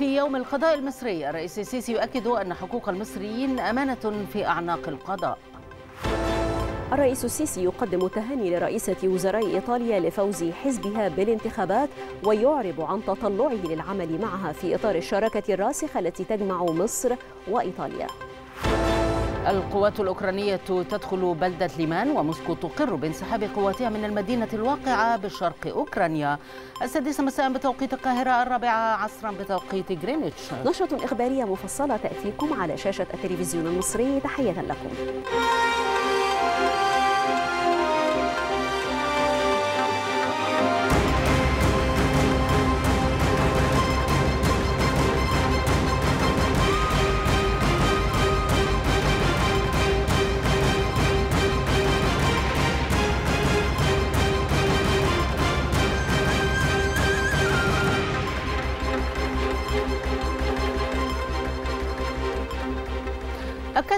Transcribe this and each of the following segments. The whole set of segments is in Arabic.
في يوم القضاء المصري الرئيس السيسي يؤكد أن حقوق المصريين أمانة في أعناق القضاء الرئيس السيسي يقدم التهاني لرئيسة وزراء إيطاليا لفوز حزبها بالانتخابات ويعرب عن تطلعه للعمل معها في إطار الشراكة الراسخة التي تجمع مصر وإيطاليا القوات الأوكرانية تدخل بلدة ليمان وموسكو تقر بانسحاب قواتها من المدينة الواقعة بشرق أوكرانيا السادسة مساء بتوقيت القاهرة الرابعة عصرا بتوقيت غرينتش نشرة إخبارية مفصلة تأتيكم على شاشة التلفزيون المصري تحية لكم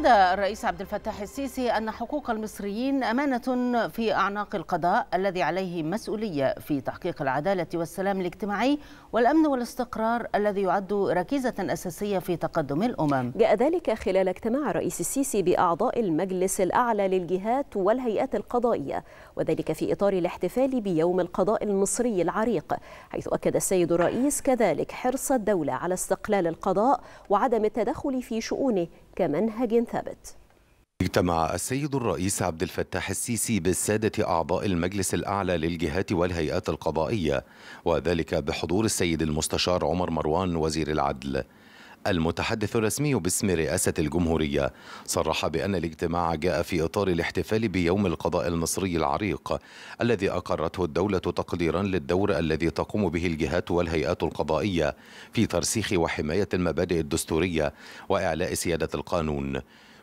أكد الرئيس عبد الفتاح السيسي أن حقوق المصريين أمانة في أعناق القضاء الذي عليه مسؤولية في تحقيق العدالة والسلام الاجتماعي والأمن والاستقرار الذي يعد ركيزة أساسية في تقدم الأمم جاء ذلك خلال اجتماع الرئيس السيسي بأعضاء المجلس الأعلى للجهات والهيئات القضائية وذلك في إطار الاحتفال بيوم القضاء المصري العريق حيث أكد السيد الرئيس كذلك حرص الدولة على استقلال القضاء وعدم التدخل في شؤونه كمنهج ثابت اجتمع السيد الرئيس عبد الفتاح السيسي بالسادة أعضاء المجلس الأعلى للجهات والهيئات القضائية وذلك بحضور السيد المستشار عمر مروان وزير العدل المتحدث الرسمي باسم رئاسة الجمهورية صرح بأن الاجتماع جاء في إطار الاحتفال بيوم القضاء المصري العريق الذي أقرته الدولة تقديرا للدور الذي تقوم به الجهات والهيئات القضائية في ترسيخ وحماية المبادئ الدستورية وإعلاء سيادة القانون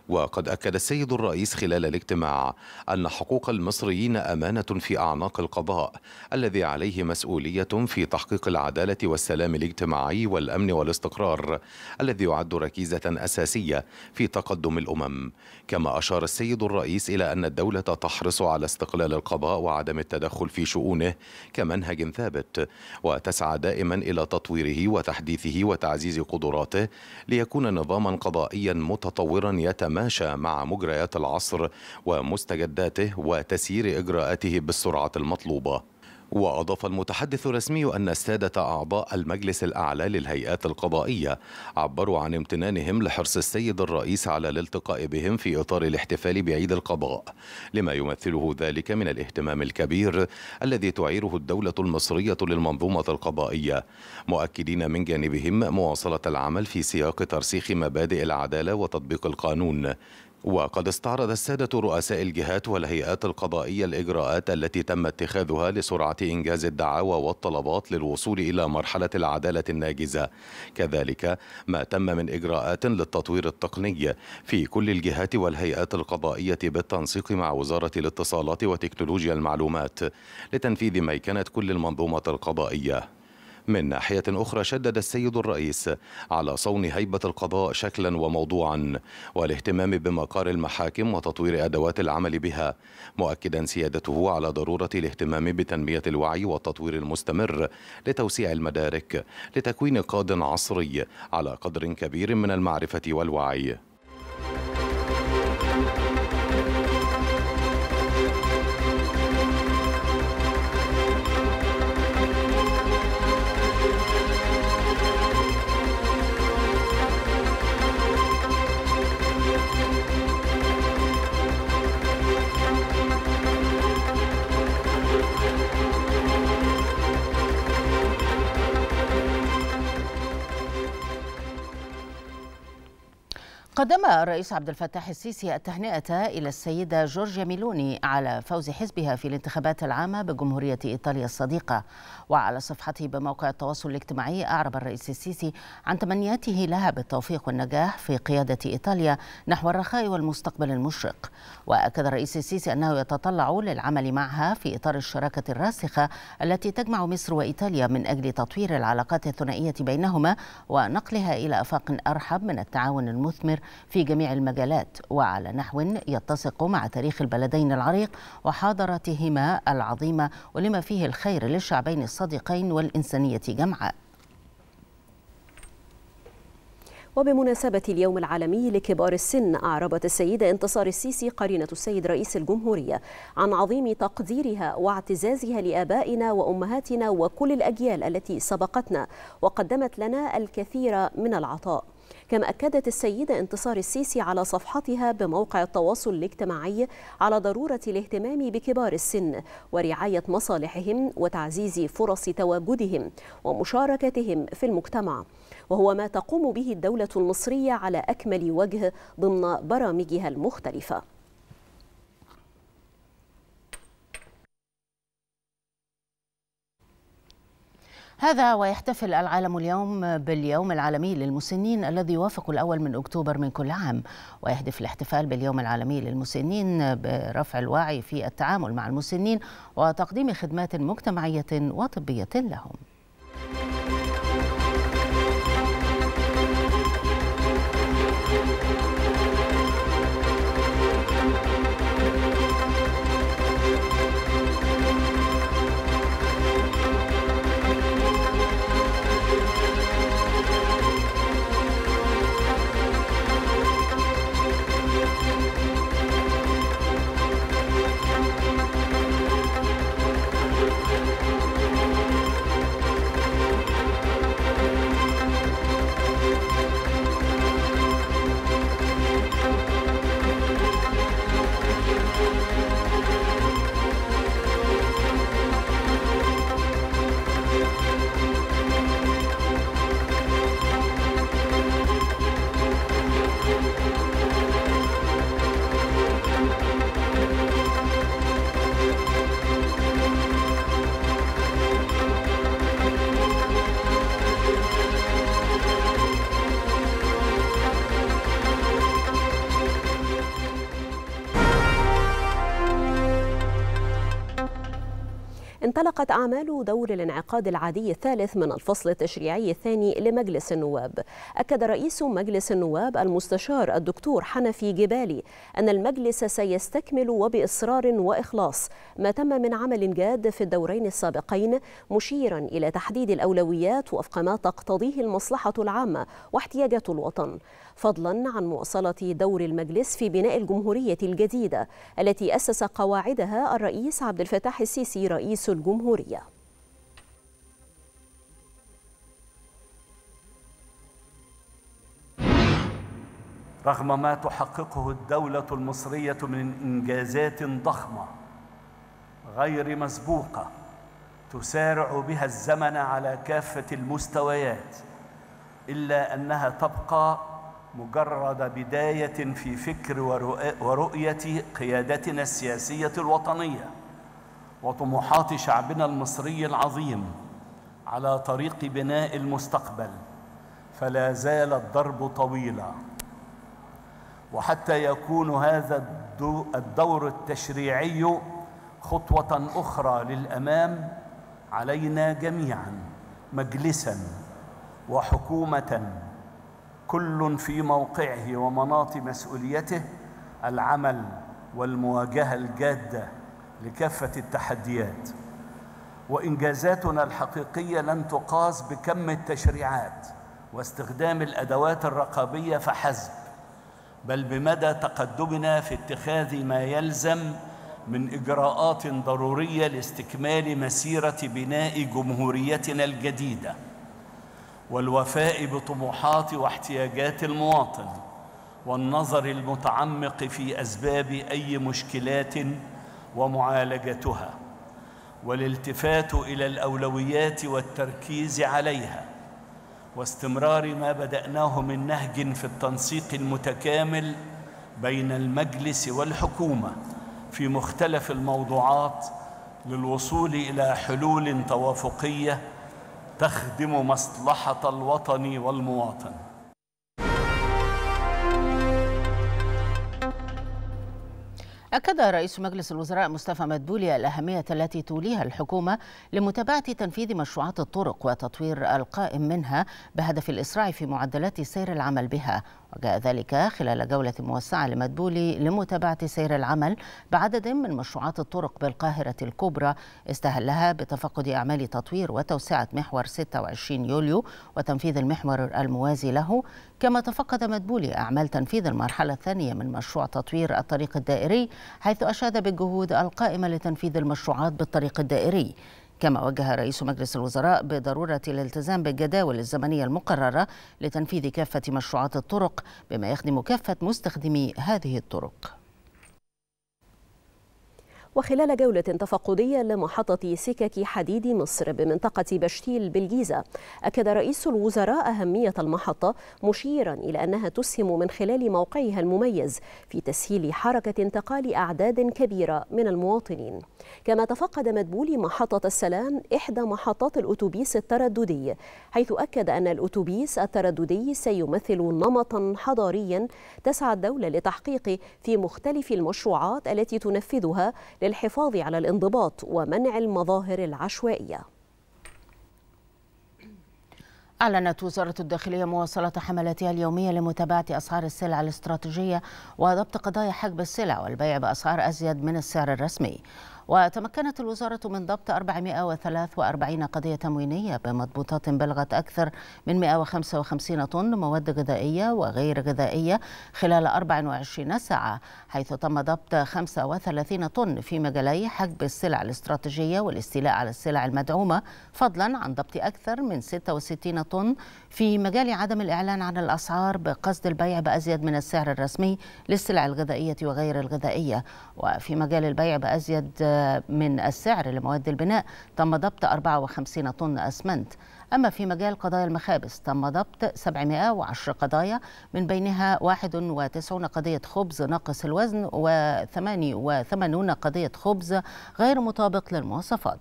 وقد أكد السيد الرئيس خلال الاجتماع أن حقوق المصريين أمانة في أعناق القضاء الذي عليه مسؤولية في تحقيق العدالة والسلام الاجتماعي والأمن والاستقرار الذي يعد ركيزة أساسية في تقدم الأمم كما أشار السيد الرئيس إلى أن الدولة تحرص على استقلال القضاء وعدم التدخل في شؤونه كمنهج ثابت وتسعى دائما إلى تطويره وتحديثه وتعزيز قدراته ليكون نظاما قضائيا متطورا يتم يتماشى مع مجريات العصر ومستجداته وتسيير إجراءاته بالسرعة المطلوبة وأضاف المتحدث الرسمي أن السادة أعضاء المجلس الأعلى للهيئات القضائية عبروا عن امتنانهم لحرص السيد الرئيس على الالتقاء بهم في إطار الاحتفال بعيد القضاء لما يمثله ذلك من الاهتمام الكبير الذي تعيره الدولة المصرية للمنظومة القضائية مؤكدين من جانبهم مواصلة العمل في سياق ترسيخ مبادئ العدالة وتطبيق القانون وقد استعرض السادة رؤساء الجهات والهيئات القضائية الإجراءات التي تم اتخاذها لسرعة إنجاز الدعاوى والطلبات للوصول إلى مرحلة العدالة الناجزة كذلك ما تم من إجراءات للتطوير التقني في كل الجهات والهيئات القضائية بالتنسيق مع وزارة الاتصالات وتكنولوجيا المعلومات لتنفيذ ميكنة كل المنظومة القضائية من ناحية أخرى شدد السيد الرئيس على صون هيبة القضاء شكلا وموضوعا والاهتمام بمقار المحاكم وتطوير أدوات العمل بها مؤكدا سيادته على ضرورة الاهتمام بتنمية الوعي والتطوير المستمر لتوسيع المدارك لتكوين قاد عصري على قدر كبير من المعرفة والوعي قدم الرئيس عبد الفتاح السيسي التهنئة إلى السيدة جورجيا ميلوني على فوز حزبها في الانتخابات العامة بجمهورية إيطاليا الصديقة وعلى صفحته بموقع التواصل الاجتماعي أعرب الرئيس السيسي عن تمنياته لها بالتوفيق والنجاح في قيادة إيطاليا نحو الرخاء والمستقبل المشرق وأكد الرئيس السيسي أنه يتطلع للعمل معها في إطار الشراكة الراسخة التي تجمع مصر وإيطاليا من أجل تطوير العلاقات الثنائية بينهما ونقلها إلى أفاق أرحب من التعاون المثمر في جميع المجالات وعلى نحو يتسق مع تاريخ البلدين العريق وحاضرتهما العظيمة ولما فيه الخير للشعبين الصديقين والإنسانية جمعاء وبمناسبة اليوم العالمي لكبار السن أعربت السيدة انتصار السيسي قرينة السيد رئيس الجمهورية عن عظيم تقديرها واعتزازها لآبائنا وأمهاتنا وكل الأجيال التي سبقتنا وقدمت لنا الكثير من العطاء كما أكدت السيدة انتصار السيسي على صفحتها بموقع التواصل الاجتماعي على ضرورة الاهتمام بكبار السن ورعاية مصالحهم وتعزيز فرص تواجدهم ومشاركتهم في المجتمع وهو ما تقوم به الدولة المصرية على أكمل وجه ضمن برامجها المختلفة هذا ويحتفل العالم اليوم باليوم العالمي للمسنين الذي يوافق الأول من أكتوبر من كل عام ويهدف الاحتفال باليوم العالمي للمسنين برفع الوعي في التعامل مع المسنين وتقديم خدمات مجتمعية وطبية لهم انطلقت أعمال دور الانعقاد العادي الثالث من الفصل التشريعي الثاني لمجلس النواب أكد رئيس مجلس النواب المستشار الدكتور حنفي جبالي أن المجلس سيستكمل وبإصرار وإخلاص ما تم من عمل جاد في الدورين السابقين مشيرا إلى تحديد الأولويات وفق ما تقتضيه المصلحة العامة واحتياجات الوطن فضلا عن مواصلة دور المجلس في بناء الجمهورية الجديدة التي أسس قواعدها الرئيس عبد الفتاح السيسي رئيس الجمهورية رغم ما تحققه الدولة المصرية من إنجازات ضخمة غير مسبوقة تسارع بها الزمن على كافة المستويات إلا أنها تبقى مجرد بداية في فكر ورؤية قيادتنا السياسية الوطنية وطموحات شعبنا المصري العظيم على طريق بناء المستقبل فلا زال الضرب طويلا وحتى يكون هذا الدور التشريعي خطوة أخرى للأمام علينا جميعا مجلسا وحكومة كل في موقعه ومناط مسؤوليته العمل والمواجهه الجاده لكافه التحديات وانجازاتنا الحقيقيه لن تقاس بكم التشريعات واستخدام الادوات الرقابيه فحسب بل بمدى تقدمنا في اتخاذ ما يلزم من اجراءات ضروريه لاستكمال مسيره بناء جمهوريتنا الجديده والوفاء بطموحات واحتياجات المواطن والنظر المتعمق في اسباب اي مشكلات ومعالجتها والالتفات الى الاولويات والتركيز عليها واستمرار ما بداناه من نهج في التنسيق المتكامل بين المجلس والحكومه في مختلف الموضوعات للوصول الى حلول توافقيه تخدم مصلحة الوطن والمواطن أكد رئيس مجلس الوزراء مصطفى مدبولي الأهمية التي توليها الحكومة لمتابعة تنفيذ مشروعات الطرق وتطوير القائم منها بهدف الإسراع في معدلات سير العمل بها وجاء ذلك خلال جولة موسعة لمدبولي لمتابعة سير العمل بعدد من مشروعات الطرق بالقاهرة الكبرى استهلها بتفقد أعمال تطوير وتوسعة محور 26 يوليو وتنفيذ المحور الموازي له كما تفقد مدبولي أعمال تنفيذ المرحلة الثانية من مشروع تطوير الطريق الدائري حيث أشاد بالجهود القائمة لتنفيذ المشروعات بالطريق الدائري كما وجه رئيس مجلس الوزراء بضرورة الالتزام بالجداول الزمنية المقررة لتنفيذ كافة مشروعات الطرق بما يخدم كافة مستخدمي هذه الطرق وخلال جولة تفقدية لمحطة سكك حديد مصر بمنطقة بشتيل بالجيزة أكد رئيس الوزراء أهمية المحطة مشيرا إلى أنها تسهم من خلال موقعها المميز في تسهيل حركة انتقال أعداد كبيرة من المواطنين كما تفقد مدبولي محطة السلام إحدى محطات الأتوبيس الترددي حيث أكد أن الأتوبيس الترددي سيمثل نمطا حضاريا تسعى الدولة لتحقيقه في مختلف المشروعات التي تنفذها لل للحفاظ على الانضباط ومنع المظاهر العشوائية أعلنت وزارة الداخلية مواصلة حملاتها اليومية لمتابعة أسعار السلع الاستراتيجية وضبط قضايا حجب السلع والبيع بأسعار أزيد من السعر الرسمي وتمكنت الوزارة من ضبط 443 قضية تموينية بمضبوطات بلغت أكثر من 155 طن مواد غذائية وغير غذائية خلال 24 ساعة حيث تم ضبط 35 طن في مجالي حجب السلع الاستراتيجية والاستيلاء على السلع المدعومة فضلا عن ضبط أكثر من 66 طن في مجال عدم الإعلان عن الأسعار بقصد البيع بأزيد من السعر الرسمي للسلع الغذائية وغير الغذائية وفي مجال البيع بأزيد من السعر لمواد البناء تم ضبط 54 طن أسمنت أما في مجال قضايا المخابز تم ضبط 710 قضايا من بينها 91 قضية خبز ناقص الوزن و88 قضية خبز غير مطابق للمواصفات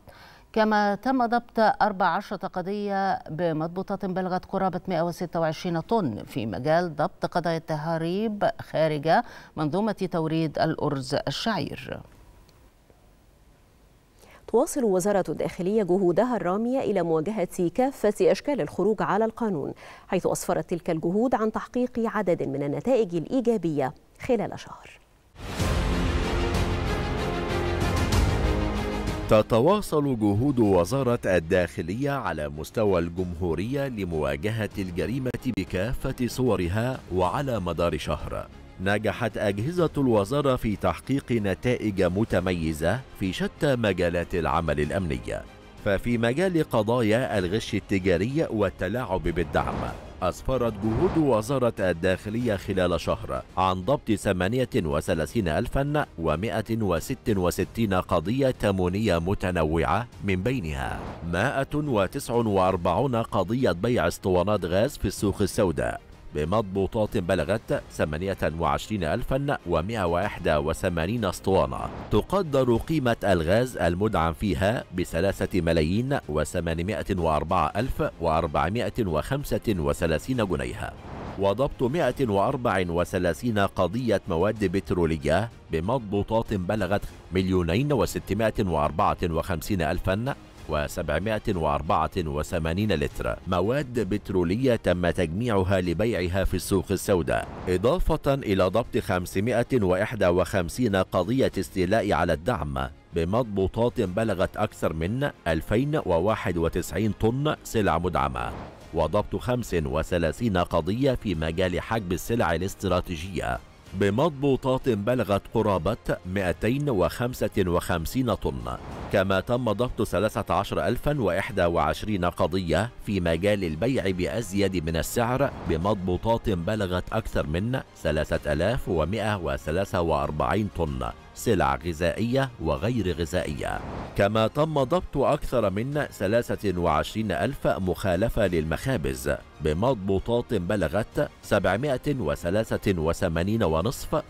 كما تم ضبط 14 قضية بمضبوطات بلغت قرابة 126 طن في مجال ضبط قضايا التهاريب خارج منظومة توريد الأرز الشعير تواصل وزارة الداخلية جهودها الرامية إلى مواجهة كافة أشكال الخروج على القانون حيث أسفرت تلك الجهود عن تحقيق عدد من النتائج الإيجابية خلال شهر تتواصل جهود وزارة الداخلية على مستوى الجمهورية لمواجهة الجريمة بكافة صورها وعلى مدار شهر نجحت أجهزة الوزارة في تحقيق نتائج متميزة في شتى مجالات العمل الأمنية ففي مجال قضايا الغش التجاري والتلاعب بالدعم أسفرت جهود وزارة الداخلية خلال شهر عن ضبط 38166 قضية تمونية متنوعة من بينها 149 قضية بيع اسطوانات غاز في السوق السوداء بمضبوطات بلغت 28181 اسطوانة تقدر قيمة الغاز المدعم فيها ب ملايين جنيها ألف وضبط 134 قضية مواد بترولية بمضبوطات بلغت مليونين وستمائة وأربعة وخمسين ألفا و784 لتر مواد بترولية تم تجميعها لبيعها في السوق السوداء إضافة إلى ضبط 551 قضية استيلاء على الدعم بمضبوطات بلغت أكثر من 2091 طن سلع مدعمة وضبط 35 قضية في مجال حجب السلع الاستراتيجية بمضبوطات بلغت قرابة 255 طن كما تم ضبط 13021 قضية في مجال البيع بأزيد من السعر بمضبوطات بلغت أكثر من 3143 طن سلع غذائية وغير غذائية كما تم ضبط أكثر من 23 ألف مخالفة للمخابز بمضبوطات بلغت 783.5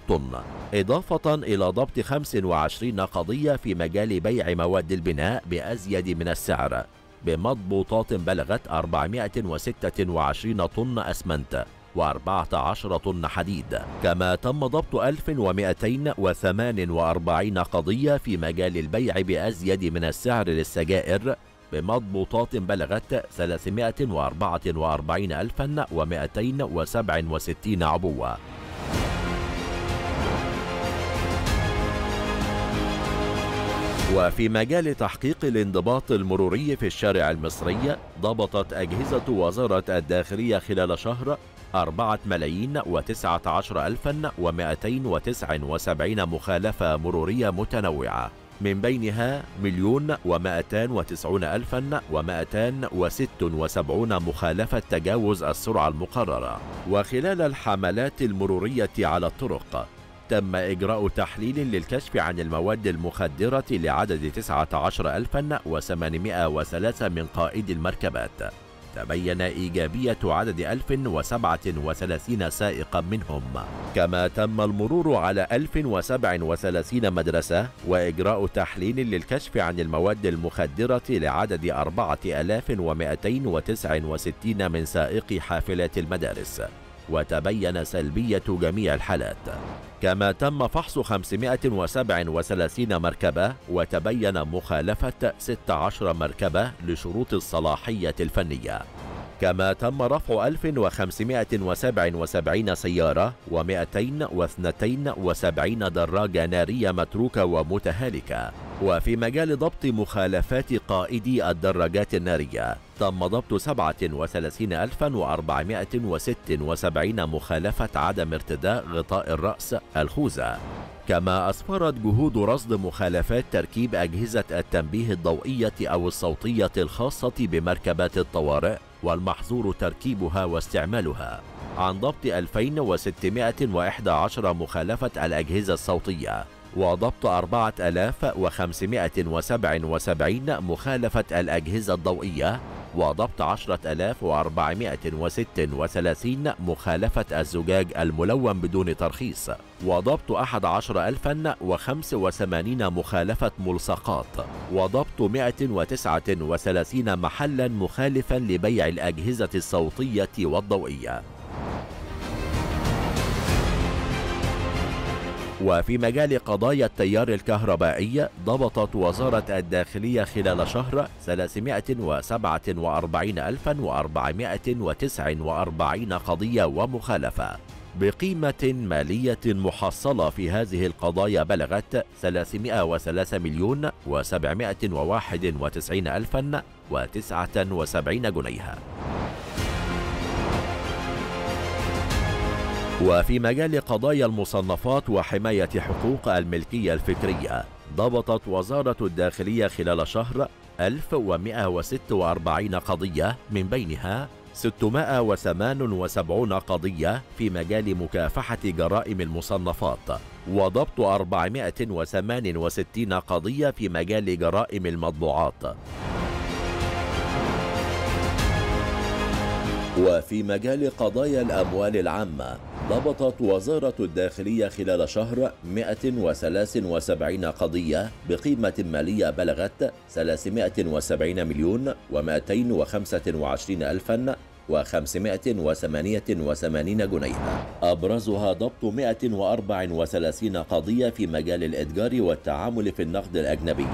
طن إضافة إلى ضبط 25 قضية في مجال بيع مواد البناء بأزيد من السعر بمضبوطات بلغت 426 طن أسمنت و14 طن حديد كما تم ضبط 1248 قضية في مجال البيع بأزيد من السعر للسجائر بمضبوطات بلغت 344267 عبوة وفي مجال تحقيق الانضباط المروري في الشارع المصري ضبطت أجهزة وزارة الداخلية خلال شهر أربعة ملايين وتسعة عشر ألفا ومائتين وتسع وسبعين مخالفة مرورية متنوعة من بينها مليون ومائتان وتسعون ألفا ومائتان وست وسبعون مخالفة تجاوز السرعة المقررة وخلال الحملات المرورية على الطرق تم إجراء تحليل للكشف عن المواد المخدرة لعدد 19803 من قائد المركبات تبين إيجابية عدد 1037 سائقا منهم كما تم المرور على 1037 مدرسة وإجراء تحليل للكشف عن المواد المخدرة لعدد 4269 من سائقي حافلات المدارس وتبين سلبية جميع الحالات كما تم فحص 537 مركبة وتبين مخالفة 16 مركبة لشروط الصلاحية الفنية كما تم رفع 1577 سيارة و272 دراجة نارية متروكة ومتهالكة وفي مجال ضبط مخالفات قائدي الدراجات النارية تم ضبط 37476 مخالفة عدم ارتداء غطاء الرأس الخوذة كما أسفرت جهود رصد مخالفات تركيب أجهزة التنبيه الضوئية أو الصوتية الخاصة بمركبات الطوارئ والمحظور تركيبها واستعمالها عن ضبط 2611 مخالفة الأجهزة الصوتية وضبط 4577 مخالفة الأجهزة الضوئية وضبط 10436 مخالفة الزجاج الملون بدون ترخيص وضبط 11085 مخالفة ملصقات وضبط 139 محلا مخالفا لبيع الأجهزة الصوتية والضوئية وفي مجال قضايا التيار الكهربائي ضبطت وزارة الداخلية خلال شهر 347449 قضية ومخالفة بقيمة مالية محصلة في هذه القضايا بلغت 303 مليون و791 ألفا و79 جنيها وفي مجال قضايا المصنفات وحماية حقوق الملكية الفكرية ضبطت وزارة الداخلية خلال شهر 1146 قضية من بينها 678 قضية في مجال مكافحة جرائم المصنفات وضبط 468 قضية في مجال جرائم المطبوعات وفي مجال قضايا الأموال العامة ضبطت وزارة الداخلية خلال شهر 173 قضية بقيمة مالية بلغت 370 مليون و225 ألفا و588 جنيه أبرزها ضبط 134 قضية في مجال الإتجار والتعامل في النقد الأجنبي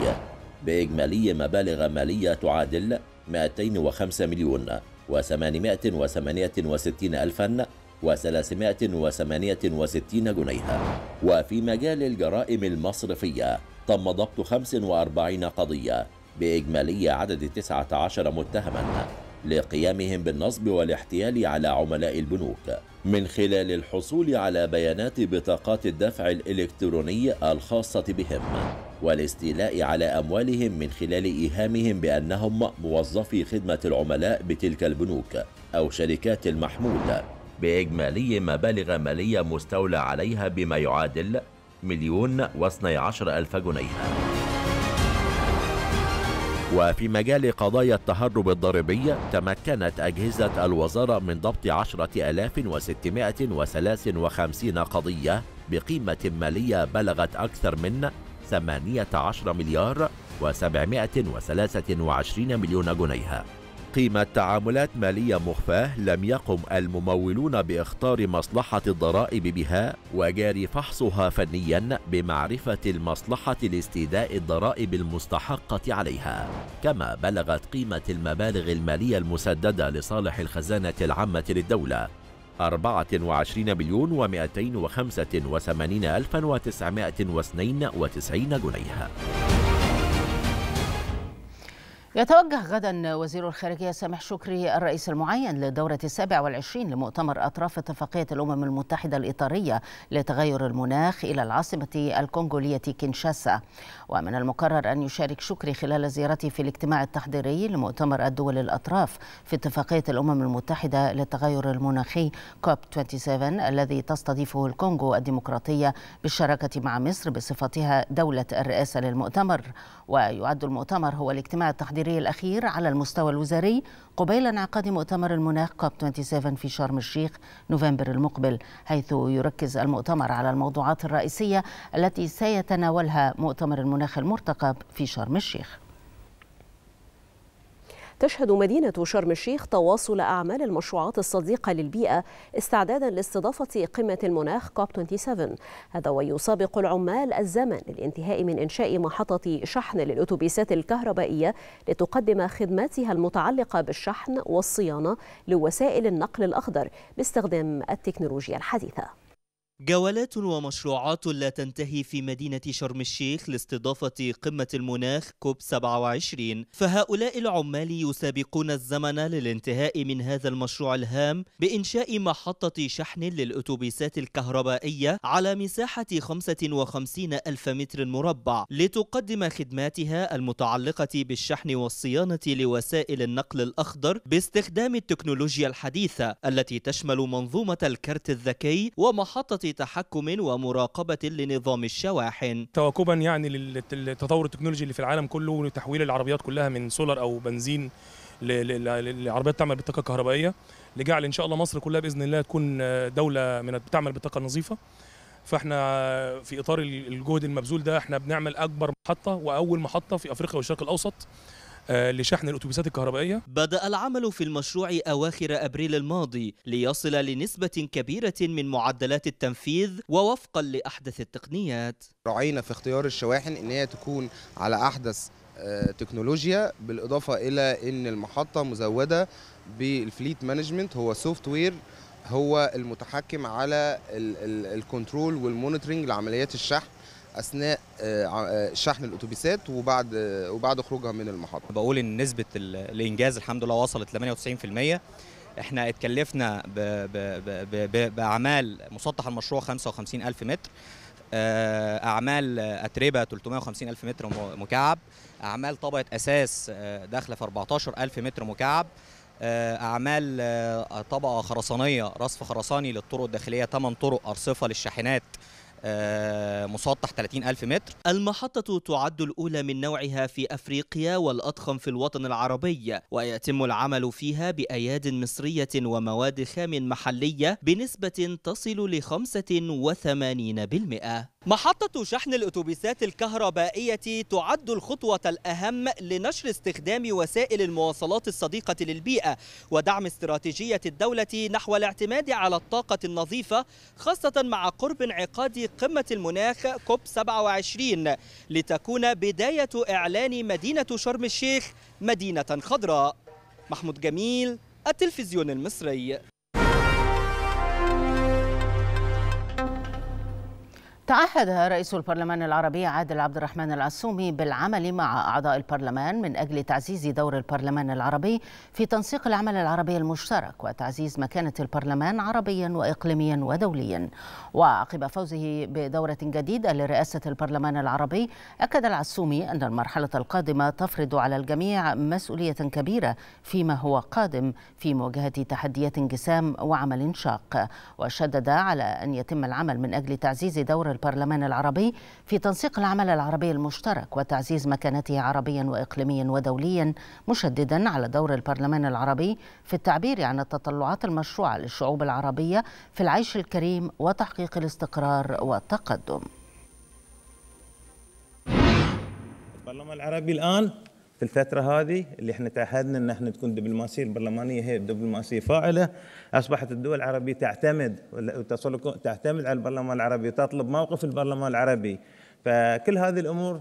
بإجمالي مبالغ مالية تعادل 205 مليون و868 ألفا و368 جنيها وفي مجال الجرائم المصرفية تم ضبط 45 قضية بإجمالي عدد 19 متهما لقيامهم بالنصب والاحتيال على عملاء البنوك من خلال الحصول على بيانات بطاقات الدفع الإلكتروني الخاصة بهم والاستيلاء على أموالهم من خلال إيهامهم بأنهم موظفي خدمة العملاء بتلك البنوك أو شركات المحمول بإجمالي مبالغ مالية مستولى عليها بما يعادل مليون واثني عشر ألف جنيه وفي مجال قضايا التهرب الضريبي تمكنت أجهزة الوزارة من ضبط 10653 قضية بقيمة مالية بلغت أكثر من 18 مليار و723 مليون جنيه قيمة تعاملات مالية مخفاة لم يقم الممولون باختار مصلحة الضرائب بها وجاري فحصها فنيا بمعرفة المصلحة لاستيداء الضرائب المستحقة عليها كما بلغت قيمة المبالغ المالية المسددة لصالح الخزانة العامة للدولة 24 مليون و285 الف و و992 جنيه يتوجه غدا وزير الخارجية سامح شكري الرئيس المعين للدورة السابع والعشرين لمؤتمر أطراف اتفاقية الأمم المتحدة الإطارية لتغير المناخ إلى العاصمة الكونغولية كينشاسا ومن المقرر أن يشارك شكري خلال زيارته في الاجتماع التحضيري لمؤتمر الدول الأطراف في اتفاقية الأمم المتحدة للتغير المناخي كوب 27 الذي تستضيفه الكونغو الديمقراطية بالشراكة مع مصر بصفتها دولة الرئاسة للمؤتمر ويعد المؤتمر هو الاجتماع التحضيري الأخير على المستوى الوزاري قبيل انعقاد مؤتمر المناخ كوب 27 في شرم الشيخ نوفمبر المقبل حيث يركز المؤتمر على الموضوعات الرئيسية التي سيتناولها مؤتمر المناخ المرتقب في شرم الشيخ تشهد مدينة شرم الشيخ تواصل أعمال المشروعات الصديقة للبيئة استعدادا لاستضافة قمة المناخ كوب 27 هذا ويسابق العمال الزمن للانتهاء من إنشاء محطة شحن للأتوبيسات الكهربائية لتقدم خدماتها المتعلقة بالشحن والصيانة لوسائل النقل الأخضر باستخدام التكنولوجيا الحديثة جولات ومشروعات لا تنتهي في مدينة شرم الشيخ لاستضافة قمة المناخ كوب 27 فهؤلاء العمال يسابقون الزمن للانتهاء من هذا المشروع الهام بإنشاء محطة شحن للأتوبيسات الكهربائية على مساحة 55 ألف متر مربع لتقدم خدماتها المتعلقة بالشحن والصيانة لوسائل النقل الأخضر باستخدام التكنولوجيا الحديثة التي تشمل منظومة الكرت الذكي ومحطة تحكم ومراقبة لنظام الشواحن تواكبا يعني للتطور التكنولوجي اللي في العالم كله وتحويل العربيات كلها من سولر أو بنزين لعربيات تعمل بالطاقة الكهربائية لجعل إن شاء الله مصر كلها بإذن الله تكون دولة من بتعمل بالطاقة النظيفة فاحنا في اطار الجهد المبذول ده احنا بنعمل اكبر محطه واول محطه في افريقيا والشرق الاوسط آه، لشحن الأتوبيسات الكهربائية بدأ العمل في المشروع أواخر أبريل الماضي ليصل لنسبة كبيرة من معدلات التنفيذ ووفقا لأحدث التقنيات راعينا في اختيار الشواحن ان هي تكون على احدث آه، تكنولوجيا بالاضافه الى ان المحطه مزوده بالفليت مانجمنت هو سوفت وير هو المتحكم على الكنترول والمونيتورنج لعمليات الشحن اثناء آه، آه، شحن الاتوبيسات وبعد آه، وبعد خروجها من المحطه بقول ان نسبه الانجاز الحمد لله وصلت 98% احنا اتكلفنا بـ بـ بـ باعمال مسطح المشروع 55000 متر اعمال اتربه 350 الف متر مكعب اعمال طبقه اساس داخله في 14 الف متر مكعب اعمال طبقه خرسانيه رصف خرساني للطرق الداخليه 8 طرق ارصفه للشاحنات آه، مسطح 30000 متر المحطة تعد الأولى من نوعها في أفريقيا والأضخم في الوطن العربي ويتم العمل فيها بأياد مصرية ومواد خام محلية بنسبة تصل ل 85% محطة شحن الأتوبيسات الكهربائية تعد الخطوة الأهم لنشر استخدام وسائل المواصلات الصديقة للبيئة ودعم استراتيجية الدولة نحو الاعتماد على الطاقة النظيفة خاصة مع قرب انعقاد قمة المناخ كوب 27 لتكون بداية إعلان مدينة شرم الشيخ مدينة خضراء محمود جميل التلفزيون المصري تعهد رئيس البرلمان العربي عادل عبد الرحمن العسومي بالعمل مع أعضاء البرلمان من أجل تعزيز دور البرلمان العربي في تنسيق العمل العربي المشترك وتعزيز مكانة البرلمان عربيا وإقليميا ودوليا وعقب فوزه بدورة جديدة لرئاسة البرلمان العربي أكد العسومي أن المرحلة القادمة تفرض على الجميع مسؤولية كبيرة فيما هو قادم في مواجهة تحديات انقسام وعمل شاق وشدد على أن يتم العمل من أجل تعزيز دور البرلمان العربي في تنسيق العمل العربي المشترك وتعزيز مكانته عربيا واقليميا ودوليا مشددا على دور البرلمان العربي في التعبير عن التطلعات المشروعه للشعوب العربيه في العيش الكريم وتحقيق الاستقرار والتقدم. البرلمان العربي الان الفتره هذه اللي احنا تعهدنا ان احنا تكون دبلوماسية البرلمانيه هي دبلوماسية فاعله اصبحت الدول العربيه تعتمد تعتمد على البرلمان العربي وتطلب موقف البرلمان العربي فكل هذه الامور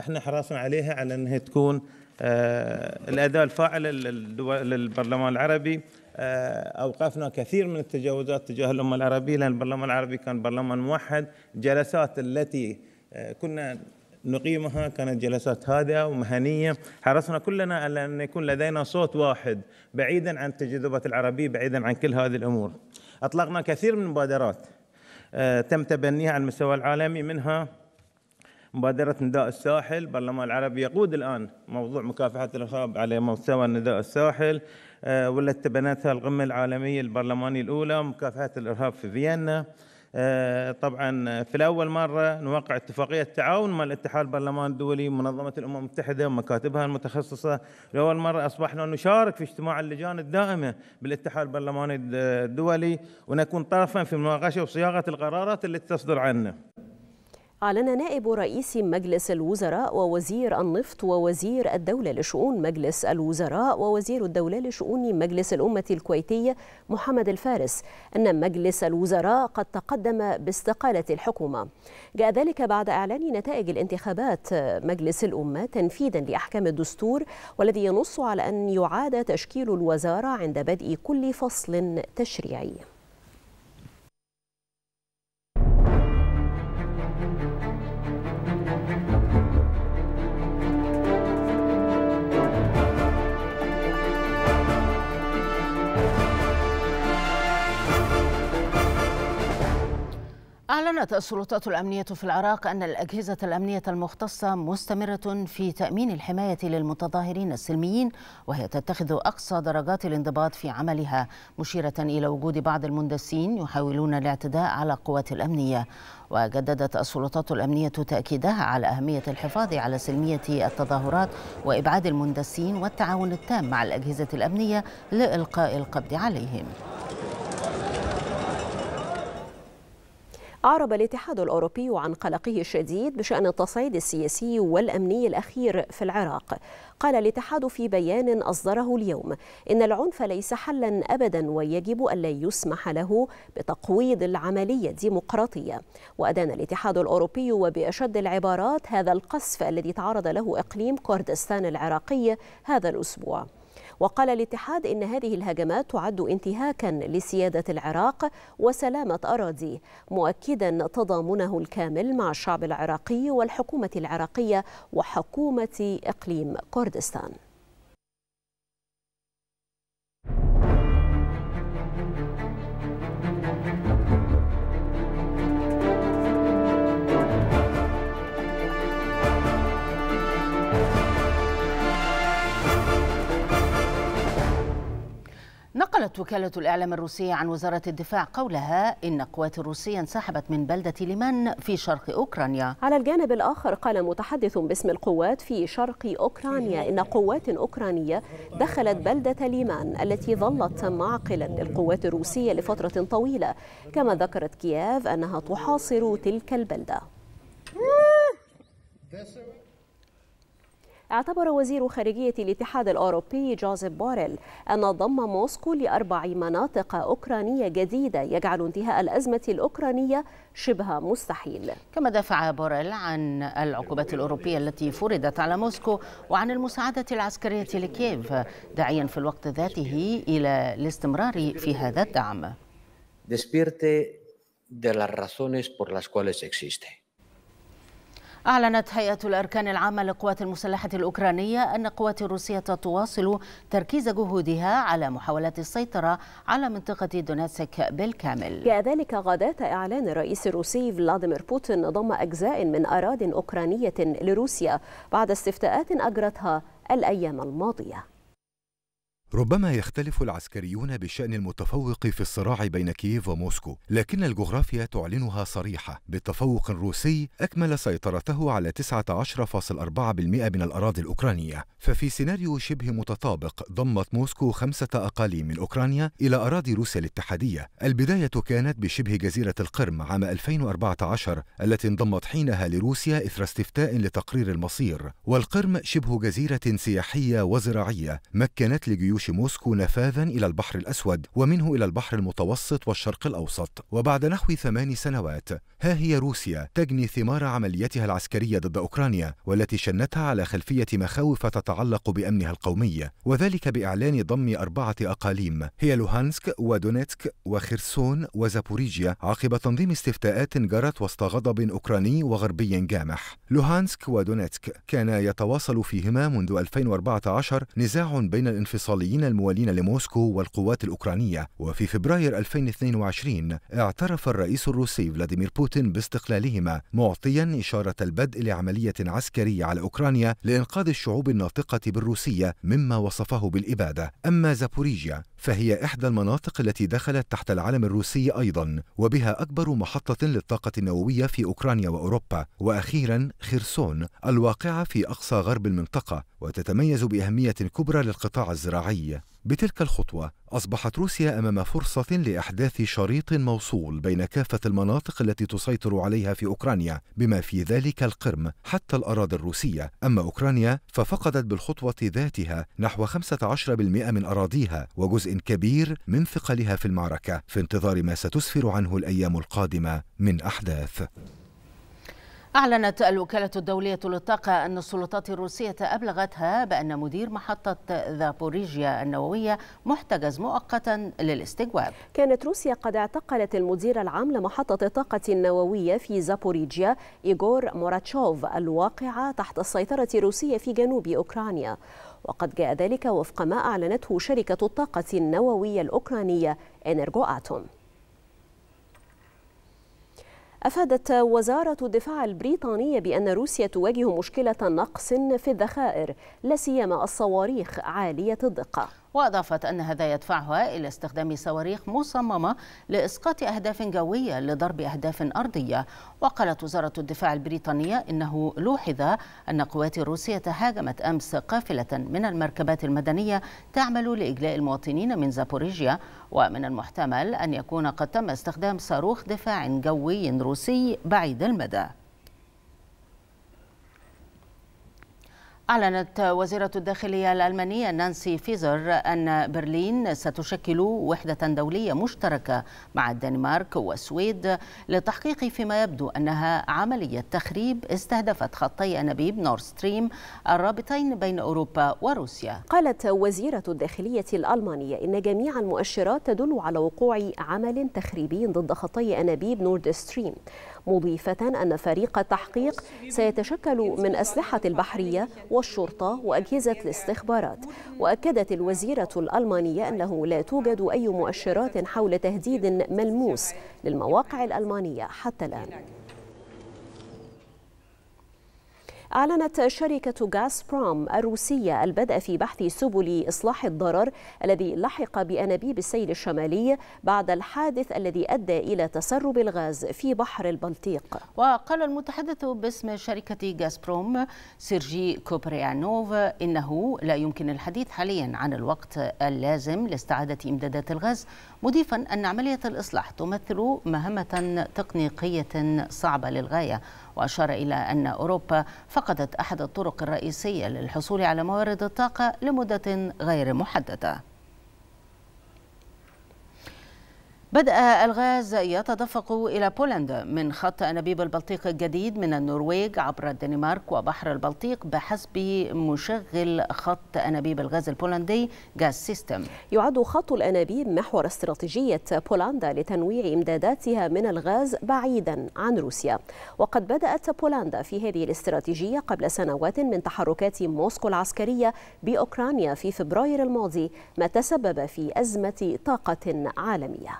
احنا حرصنا عليها على انها تكون آه الاداء الفاعل للبرلمان العربي آه اوقفنا كثير من التجاوزات تجاه الامه العربيه لان البرلمان العربي كان برلمان موحد جلسات التي آه، كنا نقيمها كانت جلسات هادئة ومهنية حرصنا كلنا على أن يكون لدينا صوت واحد بعيدا عن التجذبات العربية بعيدا عن كل هذه الأمور أطلقنا كثير من المبادرات آه، تم تبنيها على المستوى العالمي منها مبادرة نداء الساحل البرلمان العربي يقود الآن موضوع مكافحة الإرهاب على مستوى نداء الساحل آه، والتي تبنتها القمة العالمية البرلمانية الأولى مكافحة الإرهاب في فيينا آه، طبعا في الاول مره نوقع اتفاقيه تعاون مع الاتحاد البرلمان الدولي منظمه الامم المتحده ومكاتبها المتخصصه لاول مره اصبحنا نشارك في اجتماع اللجان الدائمه بالاتحاد البرلماني الدولي ونكون طرفا في مناقشه وصياغه القرارات التي تصدر عنه أعلن نائب رئيس مجلس الوزراء ووزير النفط ووزير الدولة لشؤون مجلس الوزراء ووزير الدولة لشؤون مجلس الأمة الكويتية محمد الفارس أن مجلس الوزراء قد تقدم باستقالة الحكومة جاء ذلك بعد إعلان نتائج الانتخابات مجلس الأمة تنفيذا لأحكام الدستور والذي ينص على أن يعاد تشكيل الوزارة عند بدء كل فصل تشريعي أعلنت السلطات الأمنية في العراق أن الأجهزة الأمنية المختصة مستمرة في تأمين الحماية للمتظاهرين السلميين وهي تتخذ أقصى درجات الانضباط في عملها مشيرة إلى وجود بعض المندسين يحاولون الاعتداء على القوات الأمنية وجددت السلطات الأمنية تأكيدها على أهمية الحفاظ على سلمية التظاهرات وإبعاد المندسين والتعاون التام مع الأجهزة الأمنية لإلقاء القبض عليهم أعرب الاتحاد الأوروبي عن قلقه الشديد بشأن التصعيد السياسي والأمني الأخير في العراق قال الاتحاد في بيان أصدره اليوم إن العنف ليس حلا أبدا ويجب ألا يسمح له بتقويض العملية الديمقراطية وأدان الاتحاد الأوروبي وبأشد العبارات هذا القصف الذي تعرض له إقليم كردستان العراقي هذا الأسبوع وقال الاتحاد إن هذه الهجمات تعد انتهاكا لسيادة العراق وسلامة أراضيه مؤكدا تضامنه الكامل مع الشعب العراقي والحكومة العراقية وحكومة إقليم كردستان نقلت وكالة الإعلام الروسية عن وزارة الدفاع قولها إن قوات الروسية انسحبت من بلدة ليمان في شرق أوكرانيا على الجانب الآخر قال متحدث باسم القوات في شرق أوكرانيا إن قوات أوكرانية دخلت بلدة ليمان التي ظلت معقلا للقوات الروسية لفترة طويلة كما ذكرت كييف أنها تحاصر تلك البلدة اعتبر وزير خارجية الاتحاد الأوروبي جوزيف بوريل أن ضم موسكو لأربع مناطق أوكرانية جديدة يجعل انتهاء الأزمة الأوكرانية شبه مستحيل كما دافع بوريل عن العقوبات الأوروبية التي فرضت على موسكو وعن المساعدة العسكرية لكييف داعيا في الوقت ذاته إلى الاستمرار في هذا الدعم. de las razones por las cuales existe. أعلنت هيئة الأركان العامة للقوات المسلحة الأوكرانية أن القوات الروسية تواصل تركيز جهودها على محاولة السيطرة على منطقة دونيتسك بالكامل كذلك غداة إعلان الرئيس الروسي فلاديمير بوتين ضم أجزاء من أراضٍ أوكرانية لروسيا بعد استفتاءات أجرتها الأيام الماضية ربما يختلف العسكريون بشأن المتفوق في الصراع بين كييف وموسكو، لكن الجغرافيا تعلنها صريحة بالتفوق الروسي أكمل سيطرته على 19.4% من الأراضي الأوكرانية، ففي سيناريو شبه متطابق ضمت موسكو خمسة أقاليم من أوكرانيا إلى أراضي روسيا الاتحادية، البداية كانت بشبه جزيرة القرم عام 2014 التي انضمت حينها لروسيا إثر استفتاء لتقرير المصير، والقرم شبه جزيرة سياحية وزراعية مكنت لجيوش جيوش موسكو نفاذا إلى البحر الأسود ومنه إلى البحر المتوسط والشرق الأوسط وبعد نحو ثمان سنوات ها هي روسيا تجني ثمار عمليتها العسكرية ضد أوكرانيا والتي شنتها على خلفية مخاوف تتعلق بأمنها القومي وذلك بإعلان ضم أربعة أقاليم هي لوهانسك ودونيتسك وخرسون وزابوريجيا عقب تنظيم استفتاءات جرت وسط غضب أوكراني وغربي جامح لوهانسك ودونيتسك كان يتواصل فيهما منذ 2014 نزاع بين الانفصاليين الروسيين الموالين لموسكو والقوات الأوكرانية وفي فبراير 2022 اعترف الرئيس الروسي فلاديمير بوتين باستقلالهما معطيا إشارة البدء لعملية عسكرية على أوكرانيا لإنقاذ الشعوب الناطقة بالروسية مما وصفه بالإبادة أما زابوريجيا فهي إحدى المناطق التي دخلت تحت العلم الروسي أيضا وبها أكبر محطة للطاقة النووية في أوكرانيا وأوروبا وأخيرا خرسون الواقعة في أقصى غرب المنطقة وتتميز بأهمية كبرى للقطاع الزراعي بتلك الخطوة أصبحت روسيا أمام فرصة لإحداث شريط موصول بين كافة المناطق التي تسيطر عليها في أوكرانيا بما في ذلك القرم حتى الأراضي الروسية أما أوكرانيا ففقدت بالخطوة ذاتها نحو 15% من أراضيها وجزء كبير من ثقلها في المعركة في انتظار ما ستسفر عنه الأيام القادمة من أحداث أعلنت الوكالة الدولية للطاقة أن السلطات الروسية أبلغتها بأن مدير محطة ذابوريجيا النووية محتجز مؤقتا للاستجواب كانت روسيا قد اعتقلت المدير العام لمحطة الطاقة النووية في زابوريجيا إيغور موراتشوف الواقعة تحت السيطرة الروسية في جنوب أوكرانيا وقد جاء ذلك وفق ما أعلنته شركة الطاقة النووية الأوكرانية إنرجو آتوم أفادت وزارة الدفاع البريطانية بأن روسيا تواجه مشكلة نقص في الذخائر لا سيما الصواريخ عالية الدقة وأضافت أن هذا يدفعها إلى استخدام صواريخ مصممة لإسقاط أهداف جوية لضرب أهداف أرضية وقالت وزارة الدفاع البريطانية إنه لوحظ أن قوات روسيا هاجمت أمس قافلة من المركبات المدنية تعمل لإجلاء المواطنين من زابوريجيا ومن المحتمل أن يكون قد تم استخدام صاروخ دفاع جوي روسي بعيد المدى أعلنت وزيرة الداخلية الألمانية نانسي فيزر أن برلين ستشكل وحدة دولية مشتركة مع الدنمارك والسويد لتحقيق فيما يبدو أنها عملية تخريب استهدفت خطي أنابيب نورد ستريم الرابطين بين أوروبا وروسيا قالت وزيرة الداخلية الألمانية إن جميع المؤشرات تدل على وقوع عمل تخريبي ضد خطي أنابيب نورد ستريم مضيفة أن فريق التحقيق سيتشكل من أسلحة البحرية والشرطة وأجهزة الاستخبارات وأكدت الوزيرة الألمانية أنه لا توجد أي مؤشرات حول تهديد ملموس للمواقع الألمانية حتى الآن أعلنت شركة غاز بروم الروسية البدء في بحث سبل إصلاح الضرر الذي لحق بأنابيب السيل الشمالي بعد الحادث الذي أدى إلى تسرب الغاز في بحر البلطيق وقال المتحدث باسم شركة غاز بروم سيرجي كوبريانوف إنه لا يمكن الحديث حاليا عن الوقت اللازم لاستعادة إمدادات الغاز مضيفا أن عملية الإصلاح تمثل مهمة تقنيقية صعبة للغاية وأشار إلى أن أوروبا فقدت أحد الطرق الرئيسية للحصول على موارد الطاقة لمدة غير محددة بدأ الغاز يتدفق إلى بولندا من خط أنابيب البلطيق الجديد من النرويج عبر الدنمارك وبحر البلطيق بحسب مشغل خط أنابيب الغاز البولندي غاز سيستم يعد خط الأنابيب محور استراتيجية بولندا لتنويع إمداداتها من الغاز بعيدا عن روسيا وقد بدأت بولندا في هذه الاستراتيجية قبل سنوات من تحركات موسكو العسكرية بأوكرانيا في فبراير الماضي ما تسبب في أزمة طاقة عالمية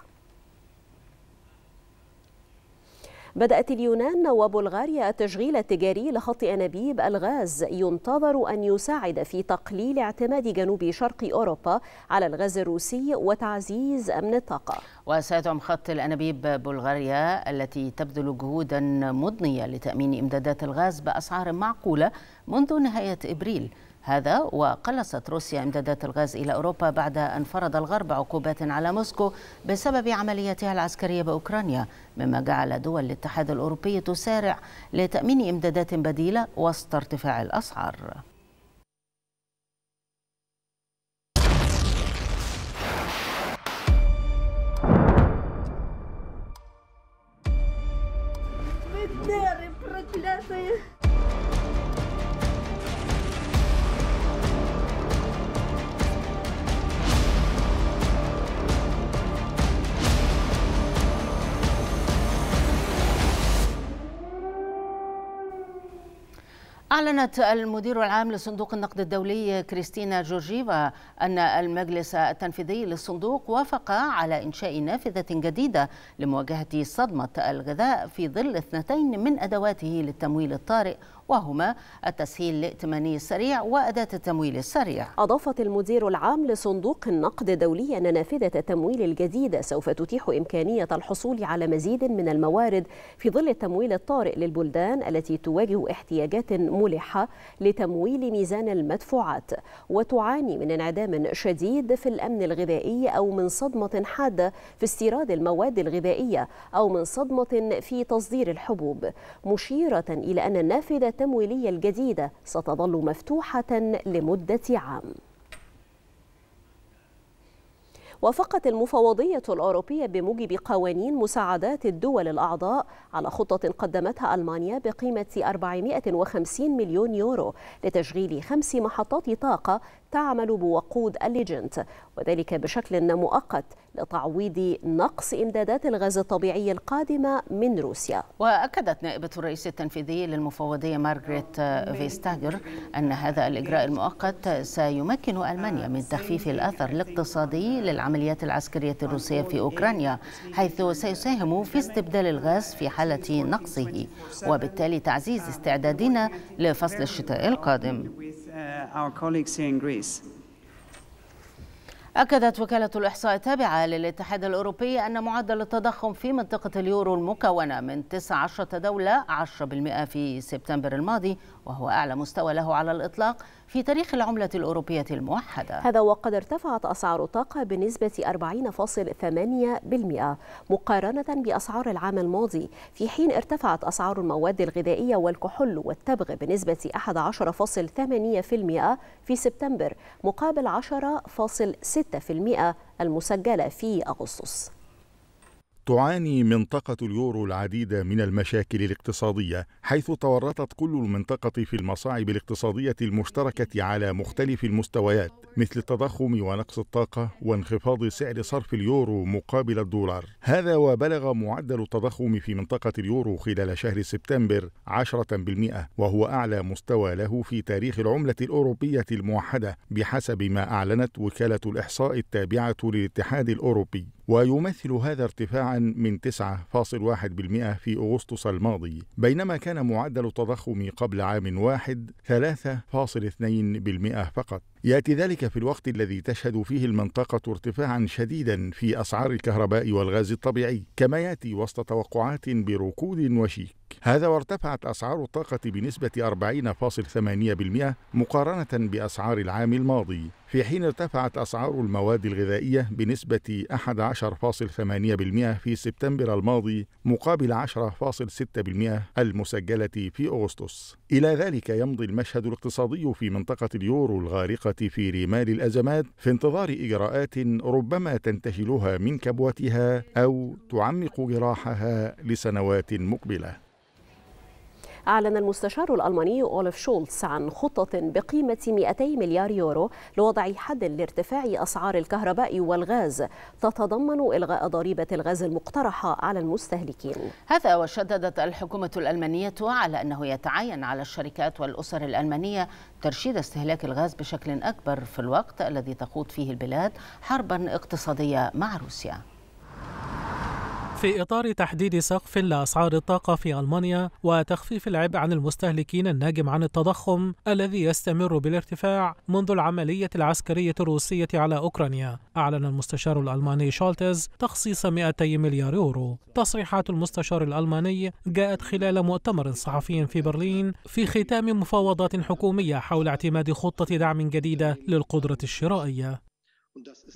بدأت اليونان وبلغاريا التشغيل التجاري لخط أنابيب الغاز ينتظر أن يساعد في تقليل اعتماد جنوب شرق أوروبا على الغاز الروسي وتعزيز أمن الطاقة وسيدعم خط الأنابيب بلغاريا التي تبذل جهودا مضنية لتأمين إمدادات الغاز بأسعار معقولة منذ نهاية إبريل هذا وقلصت روسيا امدادات الغاز إلى أوروبا بعد أن فرض الغرب عقوبات على موسكو بسبب عملياتها العسكرية بأوكرانيا مما جعل دول الاتحاد الأوروبي تسارع لتأمين إمدادات بديلة وسط ارتفاع الأسعار أعلنت المدير العام لصندوق النقد الدولي كريستينا جورجيفا أن المجلس التنفيذي للصندوق وافق على إنشاء نافذة جديدة لمواجهة صدمة الغذاء في ظل اثنتين من أدواته للتمويل الطارئ وهما التسهيل الائتماني السريع وأداة التمويل السريع أضافت المدير العام لصندوق النقد الدولي أن نافذة التمويل الجديدة سوف تتيح إمكانية الحصول على مزيد من الموارد في ظل التمويل الطارئ للبلدان التي تواجه احتياجات ملحة لتمويل ميزان المدفوعات وتعاني من انعدام شديد في الأمن الغذائي أو من صدمة حادة في استيراد المواد الغذائية أو من صدمة في تصدير الحبوب مشيرة إلى أن النافذة التمويلية الجديدة ستظل مفتوحة لمدة عام وافقت المفوضية الأوروبية بموجب قوانين مساعدات الدول الأعضاء على خطة قدمتها ألمانيا بقيمة 450 مليون يورو لتشغيل خمس محطات طاقة تعمل بوقود الليجنت وذلك بشكل مؤقت لتعويض نقص إمدادات الغاز الطبيعي القادمة من روسيا وأكدت نائبة الرئيس التنفيذي للمفوضية مارغريت فيستاجر أن هذا الإجراء المؤقت سيمكن ألمانيا من تخفيف الأثر الاقتصادي للعمليات العسكرية الروسية في أوكرانيا حيث سيساهم في استبدال الغاز في حالة نقصه وبالتالي تعزيز استعدادنا لفصل الشتاء القادم. Uh, أكدت وكالة الإحصاء التابعة للاتحاد الأوروبي أن معدل التضخم في منطقة اليورو المكونة من 19 دولة 10% في سبتمبر الماضي وهو أعلى مستوى له على الإطلاق في تاريخ العملة الأوروبية الموحدة هذا وقد ارتفعت أسعار الطاقة بنسبة 40.8% مقارنة بأسعار العام الماضي في حين ارتفعت أسعار المواد الغذائية والكحول والتبغ بنسبة 11.8% في سبتمبر مقابل 10.6% المسجلة في أغسطس تعاني منطقة اليورو العديد من المشاكل الاقتصادية، حيث تورطت كل المنطقة في المصاعب الاقتصادية المشتركة على مختلف المستويات، مثل التضخم ونقص الطاقة وانخفاض سعر صرف اليورو مقابل الدولار. هذا وبلغ معدل التضخم في منطقة اليورو خلال شهر سبتمبر 10%، وهو أعلى مستوى له في تاريخ العملة الأوروبية الموحدة، بحسب ما أعلنت وكالة الإحصاء التابعة للاتحاد الأوروبي. ويمثل هذا ارتفاعا من 9.1% في أغسطس الماضي بينما كان معدل التضخم قبل عام واحد 3.2% فقط ياتي ذلك في الوقت الذي تشهد فيه المنطقه ارتفاعا شديدا في اسعار الكهرباء والغاز الطبيعي كما ياتي وسط توقعات بركود وشيك هذا وارتفعت أسعار الطاقة بنسبة 40.8% مقارنة بأسعار العام الماضي في حين ارتفعت أسعار المواد الغذائية بنسبة 11.8% في سبتمبر الماضي مقابل 10.6% المسجلة في أغسطس إلى ذلك يمضي المشهد الاقتصادي في منطقة اليورو الغارقة في رمال الأزمات في انتظار إجراءات ربما تنتهلها من كبوتها أو تعمق جراحها لسنوات مقبلة أعلن المستشار الألماني أولف شولتز عن خطط بقيمة 200 مليار يورو لوضع حد لارتفاع أسعار الكهرباء والغاز تتضمن إلغاء ضريبة الغاز المقترحة على المستهلكين هذا وشددت الحكومة الألمانية على أنه يتعين على الشركات والأسر الألمانية ترشيد استهلاك الغاز بشكل أكبر في الوقت الذي تخوض فيه البلاد حربا اقتصادية مع روسيا في إطار تحديد سقف لأسعار الطاقة في ألمانيا وتخفيف العبء عن المستهلكين الناجم عن التضخم الذي يستمر بالارتفاع منذ العملية العسكرية الروسية على أوكرانيا أعلن المستشار الألماني شولتز تخصيص 200 مليار يورو تصريحات المستشار الألماني جاءت خلال مؤتمر صحفي في برلين في ختام مفاوضات حكومية حول اعتماد خطة دعم جديدة للقدرة الشرائية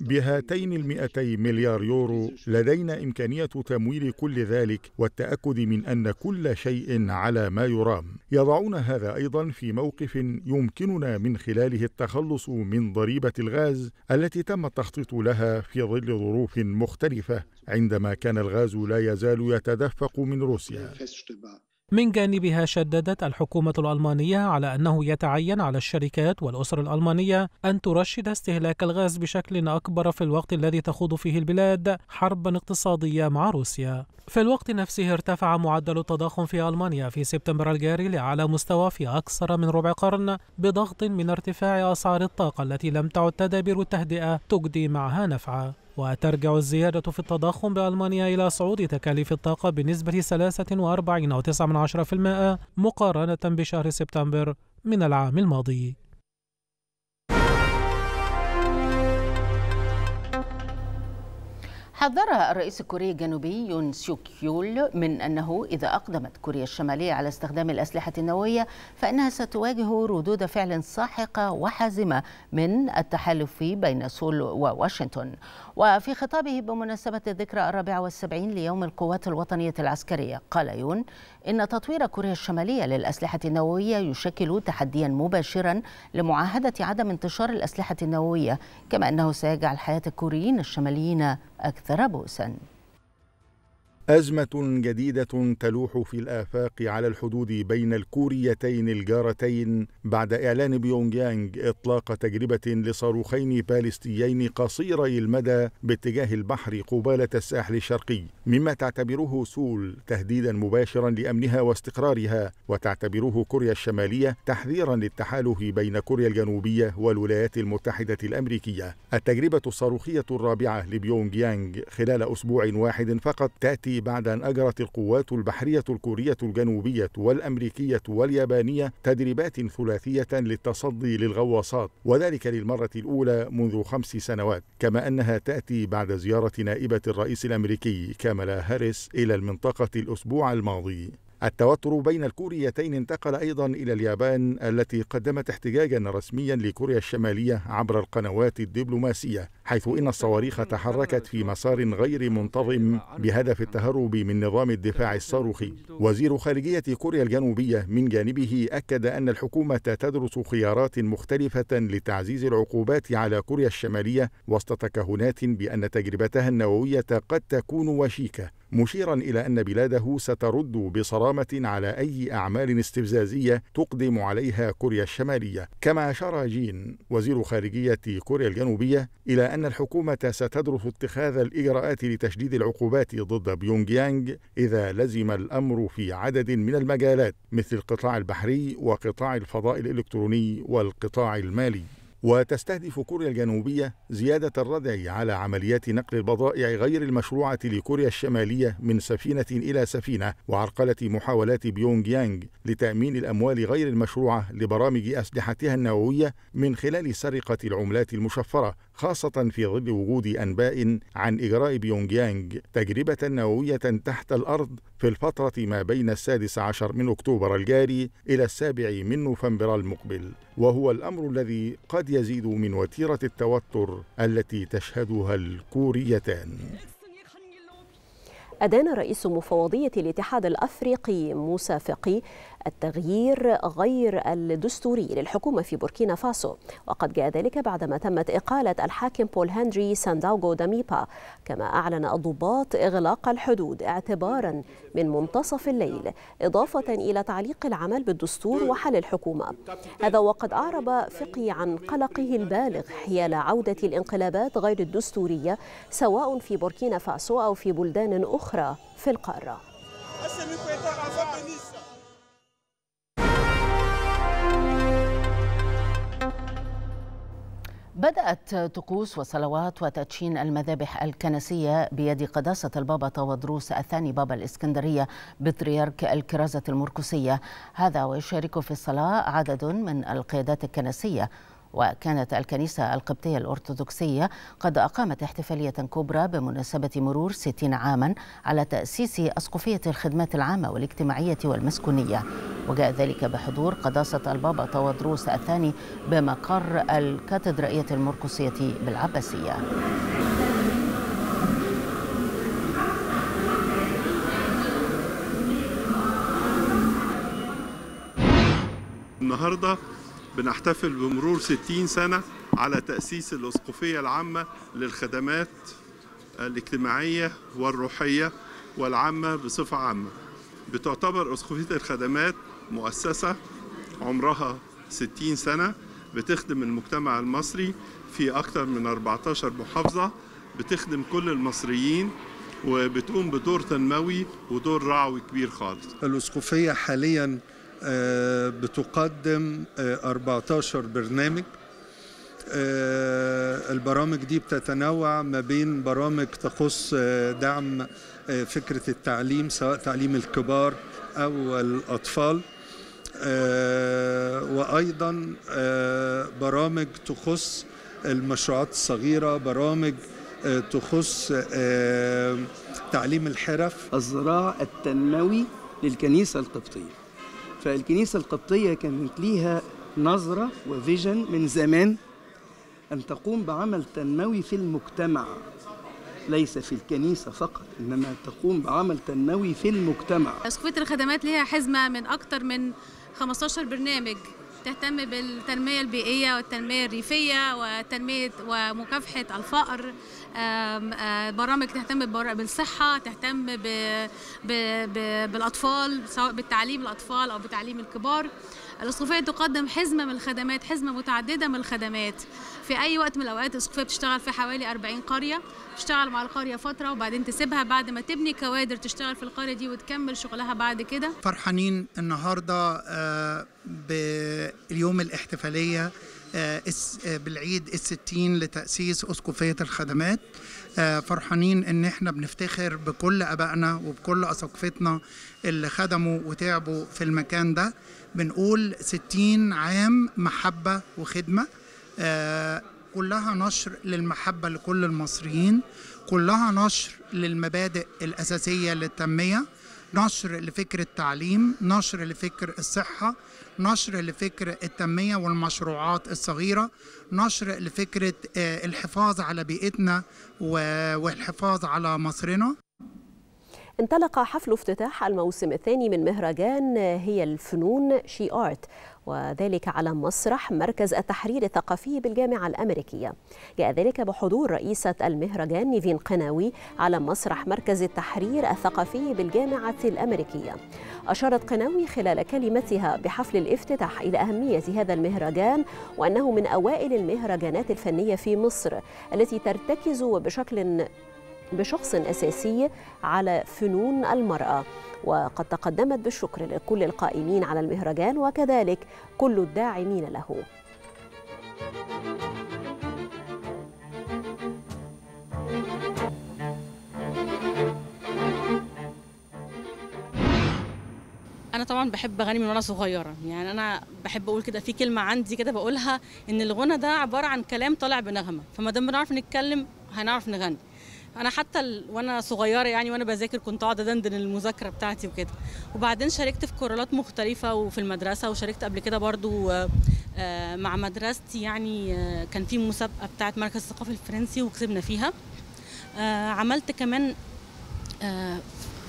بهاتين المئتي مليار يورو لدينا إمكانية تمويل كل ذلك والتأكد من أن كل شيء على ما يرام يضعون هذا أيضا في موقف يمكننا من خلاله التخلص من ضريبة الغاز التي تم التخطيط لها في ظل ظروف مختلفة عندما كان الغاز لا يزال يتدفق من روسيا من جانبها شددت الحكومة الألمانية على أنه يتعين على الشركات والأسر الألمانية أن ترشد استهلاك الغاز بشكل أكبر في الوقت الذي تخوض فيه البلاد حربا اقتصادية مع روسيا. في الوقت نفسه ارتفع معدل التضخم في ألمانيا في سبتمبر الجاري لأعلى مستوى في أكثر من ربع قرن بضغط من ارتفاع أسعار الطاقة التي لم تعد تدابير التهدئة تجدي معها نفعا. وترجع الزيادة في التضخم بألمانيا إلى صعود تكاليف الطاقة بنسبة 43.9% مقارنة بشهر سبتمبر من العام الماضي حذر الرئيس الكوري الجنوبي يون سيوك يول من أنه إذا أقدمت كوريا الشمالية على استخدام الأسلحة النووية فإنها ستواجه ردود فعل ساحقة وحازمة من التحالف بين سول وواشنطن وفي خطابه بمناسبة الذكرى الرابعة والسبعين ليوم القوات الوطنية العسكرية قال يون إن تطوير كوريا الشمالية للأسلحة النووية يشكل تحديا مباشرا لمعاهدة عدم انتشار الأسلحة النووية كما أنه سيجعل حياة الكوريين الشماليين أكثر بؤساً أزمة جديدة تلوح في الآفاق على الحدود بين الكوريتين الجارتين بعد إعلان بيونغيانج إطلاق تجربة لصاروخين باليستيين قصيري المدى باتجاه البحر قبالة الساحل الشرقي، مما تعتبره سول تهديدا مباشرا لأمنها واستقرارها، وتعتبره كوريا الشمالية تحذيرا للتحالف بين كوريا الجنوبية والولايات المتحدة الأمريكية. التجربة الصاروخية الرابعة لبيونغيانج خلال أسبوع واحد فقط تأتي بعد أن أجرت القوات البحرية الكورية الجنوبية والأمريكية واليابانية تدريبات ثلاثية للتصدي للغواصات وذلك للمرة الأولى منذ خمس سنوات كما أنها تأتي بعد زيارة نائبة الرئيس الأمريكي كاملا هاريس إلى المنطقة الأسبوع الماضي التوتر بين الكوريتين انتقل أيضا إلى اليابان التي قدمت احتجاجا رسميا لكوريا الشمالية عبر القنوات الدبلوماسية حيث إن الصواريخ تحركت في مسار غير منتظم بهدف التهرب من نظام الدفاع الصاروخي وزير خارجية كوريا الجنوبية من جانبه أكد أن الحكومة تدرس خيارات مختلفة لتعزيز العقوبات على كوريا الشمالية وسط تكهنات بأن تجربتها النووية قد تكون وشيكة مشيرا إلى أن بلاده سترد بصرامة على أي أعمال استفزازية تقدم عليها كوريا الشمالية كما أشار جين وزير خارجية كوريا الجنوبية إلى أن الحكومة ستدرس اتخاذ الإجراءات لتشديد العقوبات ضد بيونغ يانج إذا لزم الأمر في عدد من المجالات مثل القطاع البحري وقطاع الفضاء الإلكتروني والقطاع المالي وتستهدف كوريا الجنوبية زيادة الردع على عمليات نقل البضائع غير المشروعة لكوريا الشمالية من سفينة إلى سفينة وعرقلة محاولات بيونغ يانغ لتأمين الأموال غير المشروعة لبرامج أسلحتها النووية من خلال سرقة العملات المشفرة خاصة في ظل وجود أنباء عن إجراء بيونجيانج تجربة نووية تحت الأرض في الفترة ما بين السادس عشر من أكتوبر الجاري إلى السابع من نوفمبر المقبل وهو الأمر الذي قد يزيد من وتيرة التوتر التي تشهدها الكوريتان أدان رئيس مفوضية الاتحاد الأفريقي موسى فقي التغيير غير الدستوري للحكومة في بوركينا فاسو وقد جاء ذلك بعدما تمت إقالة الحاكم بول هنري سانداوغو داميبا كما أعلن الضباط إغلاق الحدود اعتبارا من منتصف الليل إضافة إلى تعليق العمل بالدستور وحل الحكومة هذا وقد أعرب فقي عن قلقه البالغ حيال عودة الانقلابات غير الدستورية سواء في بوركينا فاسو أو في بلدان أخرى في القارة بدأت طقوس وصلوات وتدشين المذابح الكنسية بيد قداسة البابا تودروس الثاني بابا الإسكندرية بطريرك الكرازة المركزية هذا ويشارك في الصلاة عدد من القيادات الكنسية وكانت الكنيسة القبطية الأرثوذكسية قد أقامت احتفالية كبرى بمناسبة مرور 60 عاما على تأسيس أسقفية الخدمات العامة والاجتماعية والمسكونية وجاء ذلك بحضور قداسة البابا طوادروس الثاني بمقر الكاتدرائية المرقسية بالعباسية النهارده بنحتفل بمرور 60 سنة على تأسيس الأسقفية العامة للخدمات الاجتماعية والروحية والعامة بصفة عامة بتعتبر أسقفية الخدمات مؤسسة عمرها 60 سنة بتخدم المجتمع المصري في أكثر من 14 محافظة بتخدم كل المصريين وبتقوم بدور تنموي ودور رعوي كبير خالص الأسقفية حالياً آه، بتقدم 14 آه، برنامج آه، البرامج دي بتتنوع ما بين برامج تخص دعم فكرة التعليم سواء تعليم الكبار أو الأطفال وأيضا برامج تخص المشروعات الصغيرة برامج تخص تعليم الحرف الزراع التنموي للكنيسة القبطية فالكنيسة القبطية كانت ليها نظرة وفيجن من زمان أن تقوم بعمل تنموي في المجتمع ليس في الكنيسة فقط إنما تقوم بعمل تنموي في المجتمع أسقفية الخدمات لها حزمة من أكثر من 15 برنامج تهتم بالتنمية البيئية والتنمية الريفية وتنمية ومكافحة الفقر آه، برامج تهتم بالصحة تهتم بالأطفال سواء بالتعليم الأطفال أو بتعليم الكبار الأسقفية تقدم حزمة من الخدمات حزمة متعددة من الخدمات في اي وقت من الاوقات اسقفيه بتشتغل في حوالي 40 قريه تشتغل مع القريه فتره وبعدين تسيبها بعد ما تبني كوادر تشتغل في القريه دي وتكمل شغلها بعد كده فرحانين النهارده آه، باليوم الاحتفاليه آه، آه، بالعيد الستين لتأسيس أسقفية الخدمات فرحانين إن إحنا بنفتخر بكل أبائنا وبكل أساقفتنا اللي خدموا وتعبوا في المكان ده بنقول ستين عام محبة وخدمة آه، كلها نشر للمحبة لكل المصريين كلها نشر للمبادئ الأساسية للتنمية نشر لفكر التعليم نشر لفكر الصحة نشر لفكر التنمية والمشروعات الصغيرة نشر لفكرة آه، الحفاظ على بيئتنا والحفاظ على مصرنا انطلق حفل افتتاح الموسم الثاني من مهرجان آه، هي الفنون شي آرت وذلك على مسرح مركز التحرير الثقافي بالجامعة الأمريكية جاء ذلك بحضور رئيسة المهرجان نيفين قناوي على مسرح مركز التحرير الثقافي بالجامعة الأمريكية أشارت قناوي خلال كلمتها بحفل الافتتاح إلى أهمية هذا المهرجان وأنه من أوائل المهرجانات الفنية في مصر التي ترتكز بشكل بشخص أساسي على فنون المرأة وقد تقدمت بالشكر لكل القائمين على المهرجان وكذلك كل الداعمين له انا طبعا بحب اغني من وانا صغيره يعني انا بحب اقول كده في كلمه عندي كده بقولها ان الغنى ده عباره عن كلام طالع بنغمه فما دام بنعرف نتكلم هنعرف نغني انا حتى ال... وانا صغيره يعني وانا بذاكر كنت اقعد ادندن المذاكره بتاعتي وكده وبعدين شاركت في كورالات مختلفه وفي المدرسه وشاركت قبل كده برضو آه، آه، مع مدرستي يعني آه، كان في مسابقه بتاعه مركز الثقافه الفرنسي وكسبنا فيها عملت كمان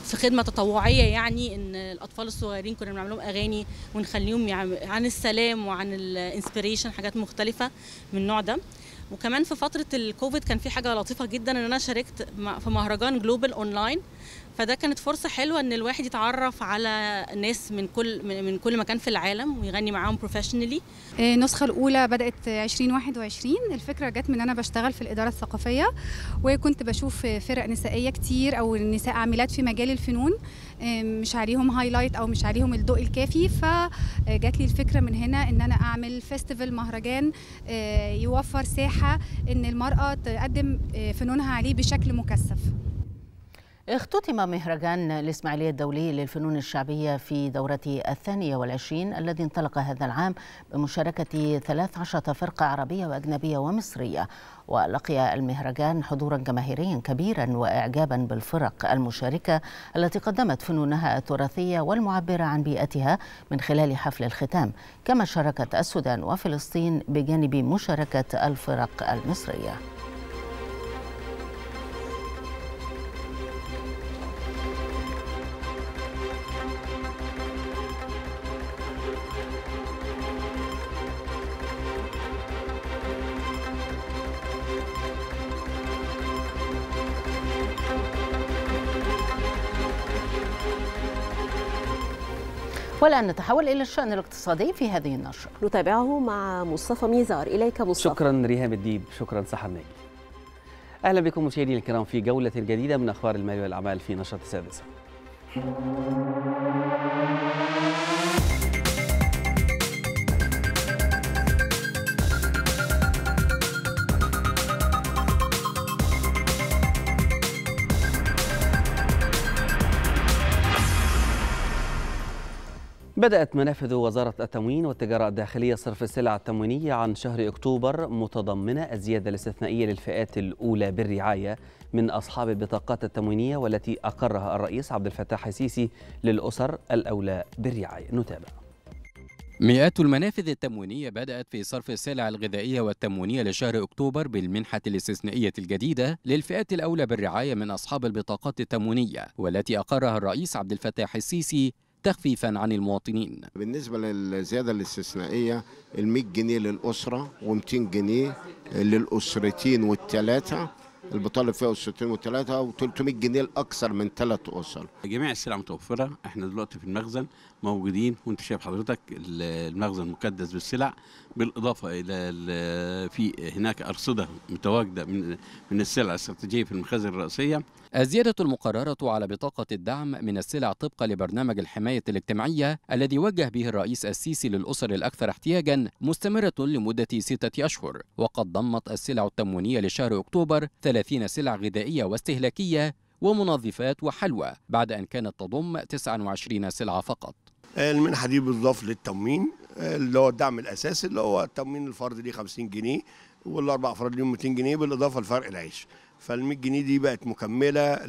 في خدمه تطوعيه يعني ان الاطفال الصغيرين كنا بنعمل لهم اغاني ونخليهم يعني عن السلام وعن الانسبريشن حاجات مختلفه من النوع ده وكمان في فتره الكوفيد كان في حاجه لطيفه جدا ان انا شاركت في مهرجان جلوبال اونلاين فده كانت فرصه حلوه ان الواحد يتعرف على ناس من كل من كل مكان في العالم ويغني معاهم بروفيشنالي آه، النسخه الاولى بدات 2021 الفكره جت من انا بشتغل في الاداره الثقافيه وكنت بشوف فرق نسائيه كتير او نساء عاملات في مجال الفنون مش عليهم هايلايت او مش عليهم الضوء الكافي فجات آه، لي الفكره من هنا ان انا اعمل فيستيفال مهرجان آه، يوفر ساحه ان المراه تقدم آه، فنونها عليه بشكل مكثف اختتم مهرجان الإسماعيلية الدولي للفنون الشعبية في دورته الثانية والعشرين الذي انطلق هذا العام بمشاركة 13 فرقة عربية وأجنبية ومصرية ولقي المهرجان حضورا جماهيريا كبيرا وإعجابا بالفرق المشاركة التي قدمت فنونها التراثية والمعبرة عن بيئتها من خلال حفل الختام كما شاركت السودان وفلسطين بجانب مشاركة الفرق المصرية والآن نتحول إلى الشأن الاقتصادي في هذه النشرة نتابعه مع مصطفى ميزار إليك مصطفى شكرا ريهام الديب شكرا سحر ناجي أهلا بكم مشاهدينا الكرام في جولة جديدة من أخبار المال والأعمال في نشرة السادسة بدأت منافذ وزارة التموين والتجارة الداخلية صرف السلع التموينية عن شهر أكتوبر متضمنة الزيادة الاستثنائية للفئات الأولى بالرعاية من أصحاب البطاقات التموينية والتي أقرها الرئيس عبد الفتاح السيسي للأسر الأولى بالرعاية نتابع مئات المنافذ التموينية بدأت في صرف السلع الغذائية والتموينية لشهر أكتوبر بالمنحة الاستثنائية الجديدة للفئات الأولى بالرعاية من أصحاب البطاقات التموينية والتي أقرها الرئيس عبد الفتاح السيسي تخفيفا عن المواطنين بالنسبة للزيادة الاستثنائية ال 100 جنيه للأسرة و200 جنيه للأسرتين والثلاثة البطالة فيها اسرتين والثلاثه وثلاثة و300 جنيه لأكثر من ثلاث أسر جميع السلع متوفرة احنا دلوقتي في المخزن موجودين وانت شايف حضرتك المخزن مكدس بالسلع بالاضافه الى في هناك ارصده متواجده من من السلع الاستراتيجيه في المخازن الرئيسيه. الزياده المقرره على بطاقه الدعم من السلع طبقا لبرنامج الحمايه الاجتماعيه الذي وجه به الرئيس السيسي للاسر الاكثر احتياجا مستمره لمده سته اشهر وقد ضمت السلع التموينيه لشهر اكتوبر 30 سلع غذائيه واستهلاكيه ومنظفات وحلوى بعد أن كانت تضم 29 سلعة فقط المنحه دي بتضاف للتموين اللي هو الدعم الاساسي اللي هو التموين الفرد ليه 50 جنيه والاربع افراد ليهم 200 جنيه بالاضافه لفرق العيش فال 100 جنيه دي بقت مكمله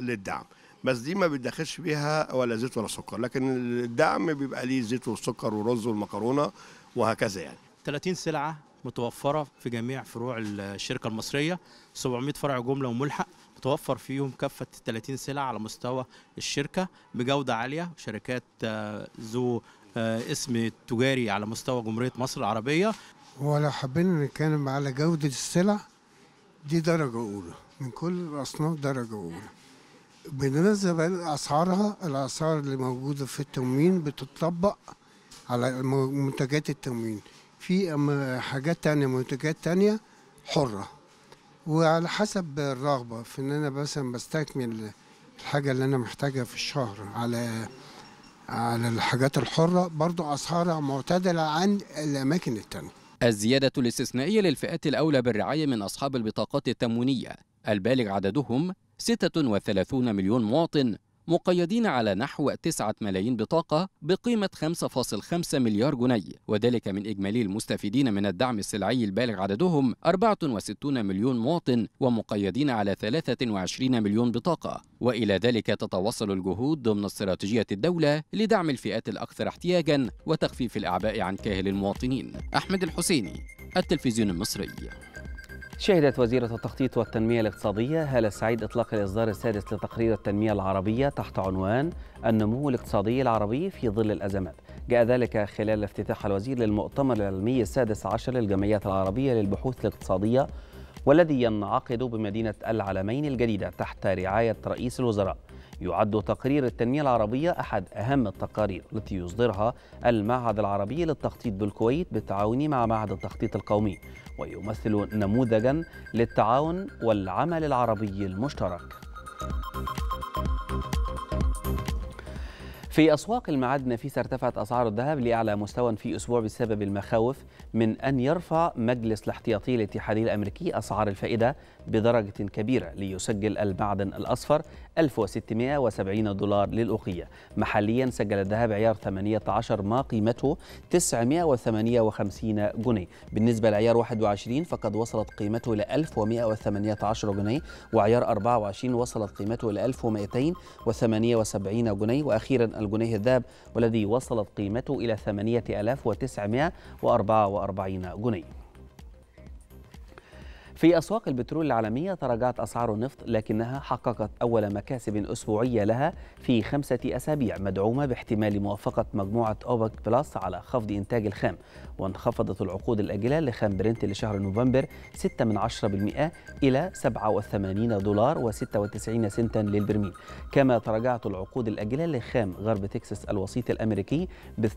للدعم بس دي ما بتدخلش بيها ولا زيت ولا سكر لكن الدعم بيبقى ليه زيت والسكر والرز والمكرونه وهكذا يعني 30 سلعه متوفره في جميع فروع الشركه المصريه 700 فرع جمله وملحق توفر فيهم كافه 30 سلعه على مستوى الشركه بجوده عاليه شركات آه، ذو آه، اسم تجاري على مستوى جمهوريه مصر العربيه ولو حابين نتكلم على جوده السلع دي درجه اولى من كل الاصناف درجه اولى بننزل أسعارها الاسعار اللي موجوده في التموين بتطبق على منتجات التموين في حاجات تانية منتجات تانية حره وعلى حسب الرغبة في إن أنا مثلا بستكمل الحاجة اللي أنا محتاجها في الشهر على على الحاجات الحرة برضو أسعارها معتدلة عن الأماكن التانية الزيادة الاستثنائية للفئات الأولى بالرعاية من أصحاب البطاقات التموينية البالغ عددهم 36 مليون مواطن مقيدين على نحو 9 ملايين بطاقة بقيمة 5.5 مليار جنيه وذلك من إجمالي المستفيدين من الدعم السلعي البالغ عددهم 64 مليون مواطن ومقيدين على 23 مليون بطاقة وإلى ذلك تتوصل الجهود ضمن استراتيجية الدولة لدعم الفئات الأكثر احتياجا وتخفيف الأعباء عن كاهل المواطنين أحمد الحسيني التلفزيون المصري شهدت وزيرة التخطيط والتنمية الاقتصادية هالة السعيد إطلاق الإصدار السادس لتقرير التنمية العربية تحت عنوان النمو الاقتصادي العربي في ظل الأزمات جاء ذلك خلال افتتاح الوزير للمؤتمر العلمي السادس عشر للجمعيات العربية للبحوث الاقتصادية والذي ينعقد بمدينة العلمين الجديدة تحت رعاية رئيس الوزراء يعد تقرير التنمية العربية أحد أهم التقارير التي يصدرها المعهد العربي للتخطيط بالكويت بالتعاون مع معهد التخطيط القومي ويمثل نموذجا للتعاون والعمل العربي المشترك في أسواق المعادن النفيسة ارتفعت أسعار الذهب لأعلى مستوى في أسبوع بسبب المخاوف من أن يرفع مجلس الاحتياطي الاتحادي الأمريكي أسعار الفائدة بدرجة كبيرة ليسجل المعدن الأصفر 1670 دولار للأوقية محليا سجل الذهب عيار 18 ما قيمته 958 جنيه بالنسبة لعيار 21 فقد وصلت قيمته إلى 1118 جنيه وعيار 24 وصلت قيمته إلى 1278 جنيه وأخيرا الجنيه الذهب والذي وصلت قيمته إلى 8944 جنيه في أسواق البترول العالمية تراجعت أسعار النفط لكنها حققت أول مكاسب أسبوعية لها في خمسة أسابيع مدعومة باحتمال موافقة مجموعة أوبك بلس على خفض إنتاج الخام وانخفضت العقود الآجلة لخام برنت لشهر نوفمبر 6 من 10% إلى 87 دولار و96 سنتا للبرميل كما تراجعت العقود الآجلة لخام غرب تكساس الوسيط الأمريكي ب 2.1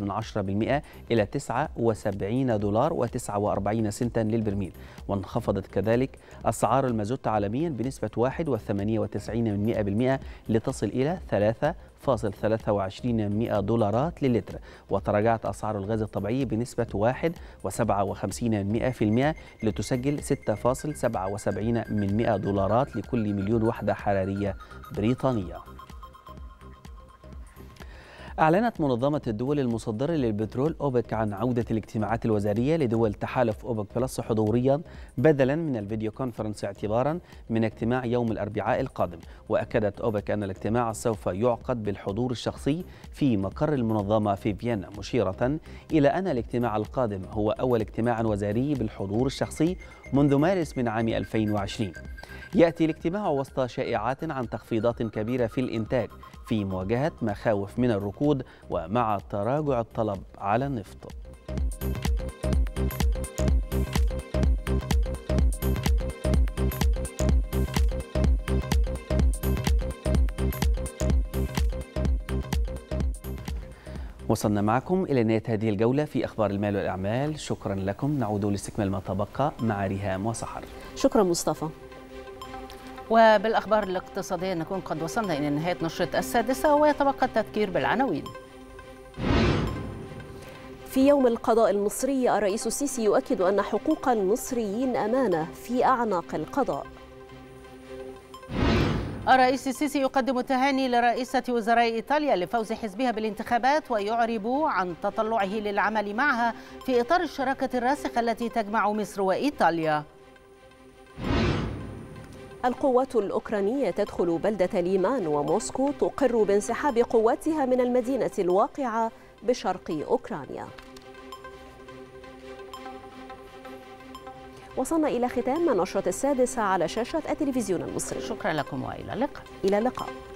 من 10% إلى 79 دولار و49 سنتا للبرميل وانخفضت كذلك أسعار المازوت عالميا بنسبة 1.98% لتصل إلى 3 1.23 دولارات للتر وتراجعت أسعار الغاز الطبيعي بنسبة 1.57% لتسجل 6.77 دولارات لكل مليون وحدة حرارية بريطانية أعلنت منظمة الدول المصدرة للبترول أوبك عن عودة الاجتماعات الوزارية لدول تحالف أوبك بلس حضوريا بدلا من الفيديو كونفرنس اعتبارا من اجتماع يوم الأربعاء القادم وأكدت أوبك أن الاجتماع سوف يعقد بالحضور الشخصي في مقر المنظمة في فيينا مشيرة إلى أن الاجتماع القادم هو أول اجتماع وزاري بالحضور الشخصي منذ مارس من عام 2020 يأتي الاجتماع وسط شائعات عن تخفيضات كبيرة في الإنتاج في مواجهة مخاوف من الركود ومع تراجع الطلب على النفط وصلنا معكم إلى نهاية هذه الجولة في أخبار المال والأعمال شكرا لكم نعود لاستكمال ما تبقى مع ريهام وسحر شكرا مصطفى وبالأخبار الاقتصادية نكون قد وصلنا إلى نهاية نشرة السادسة ويتبقى التذكير بالعناوين في يوم القضاء المصري الرئيس السيسي يؤكد أن حقوق المصريين أمانة في أعناق القضاء الرئيس السيسي يقدم التهاني لرئيسة وزراء إيطاليا لفوز حزبها بالانتخابات ويعرب عن تطلعه للعمل معها في إطار الشراكة الراسخة التي تجمع مصر وإيطاليا القوات الأوكرانية تدخل بلدة ليمان وموسكو تقر بانسحاب قواتها من المدينة الواقعة بشرق أوكرانيا وصلنا إلى ختام نشرة السادسة على شاشة التلفزيون المصري شكرا لكم وإلى اللقاء إلى اللقاء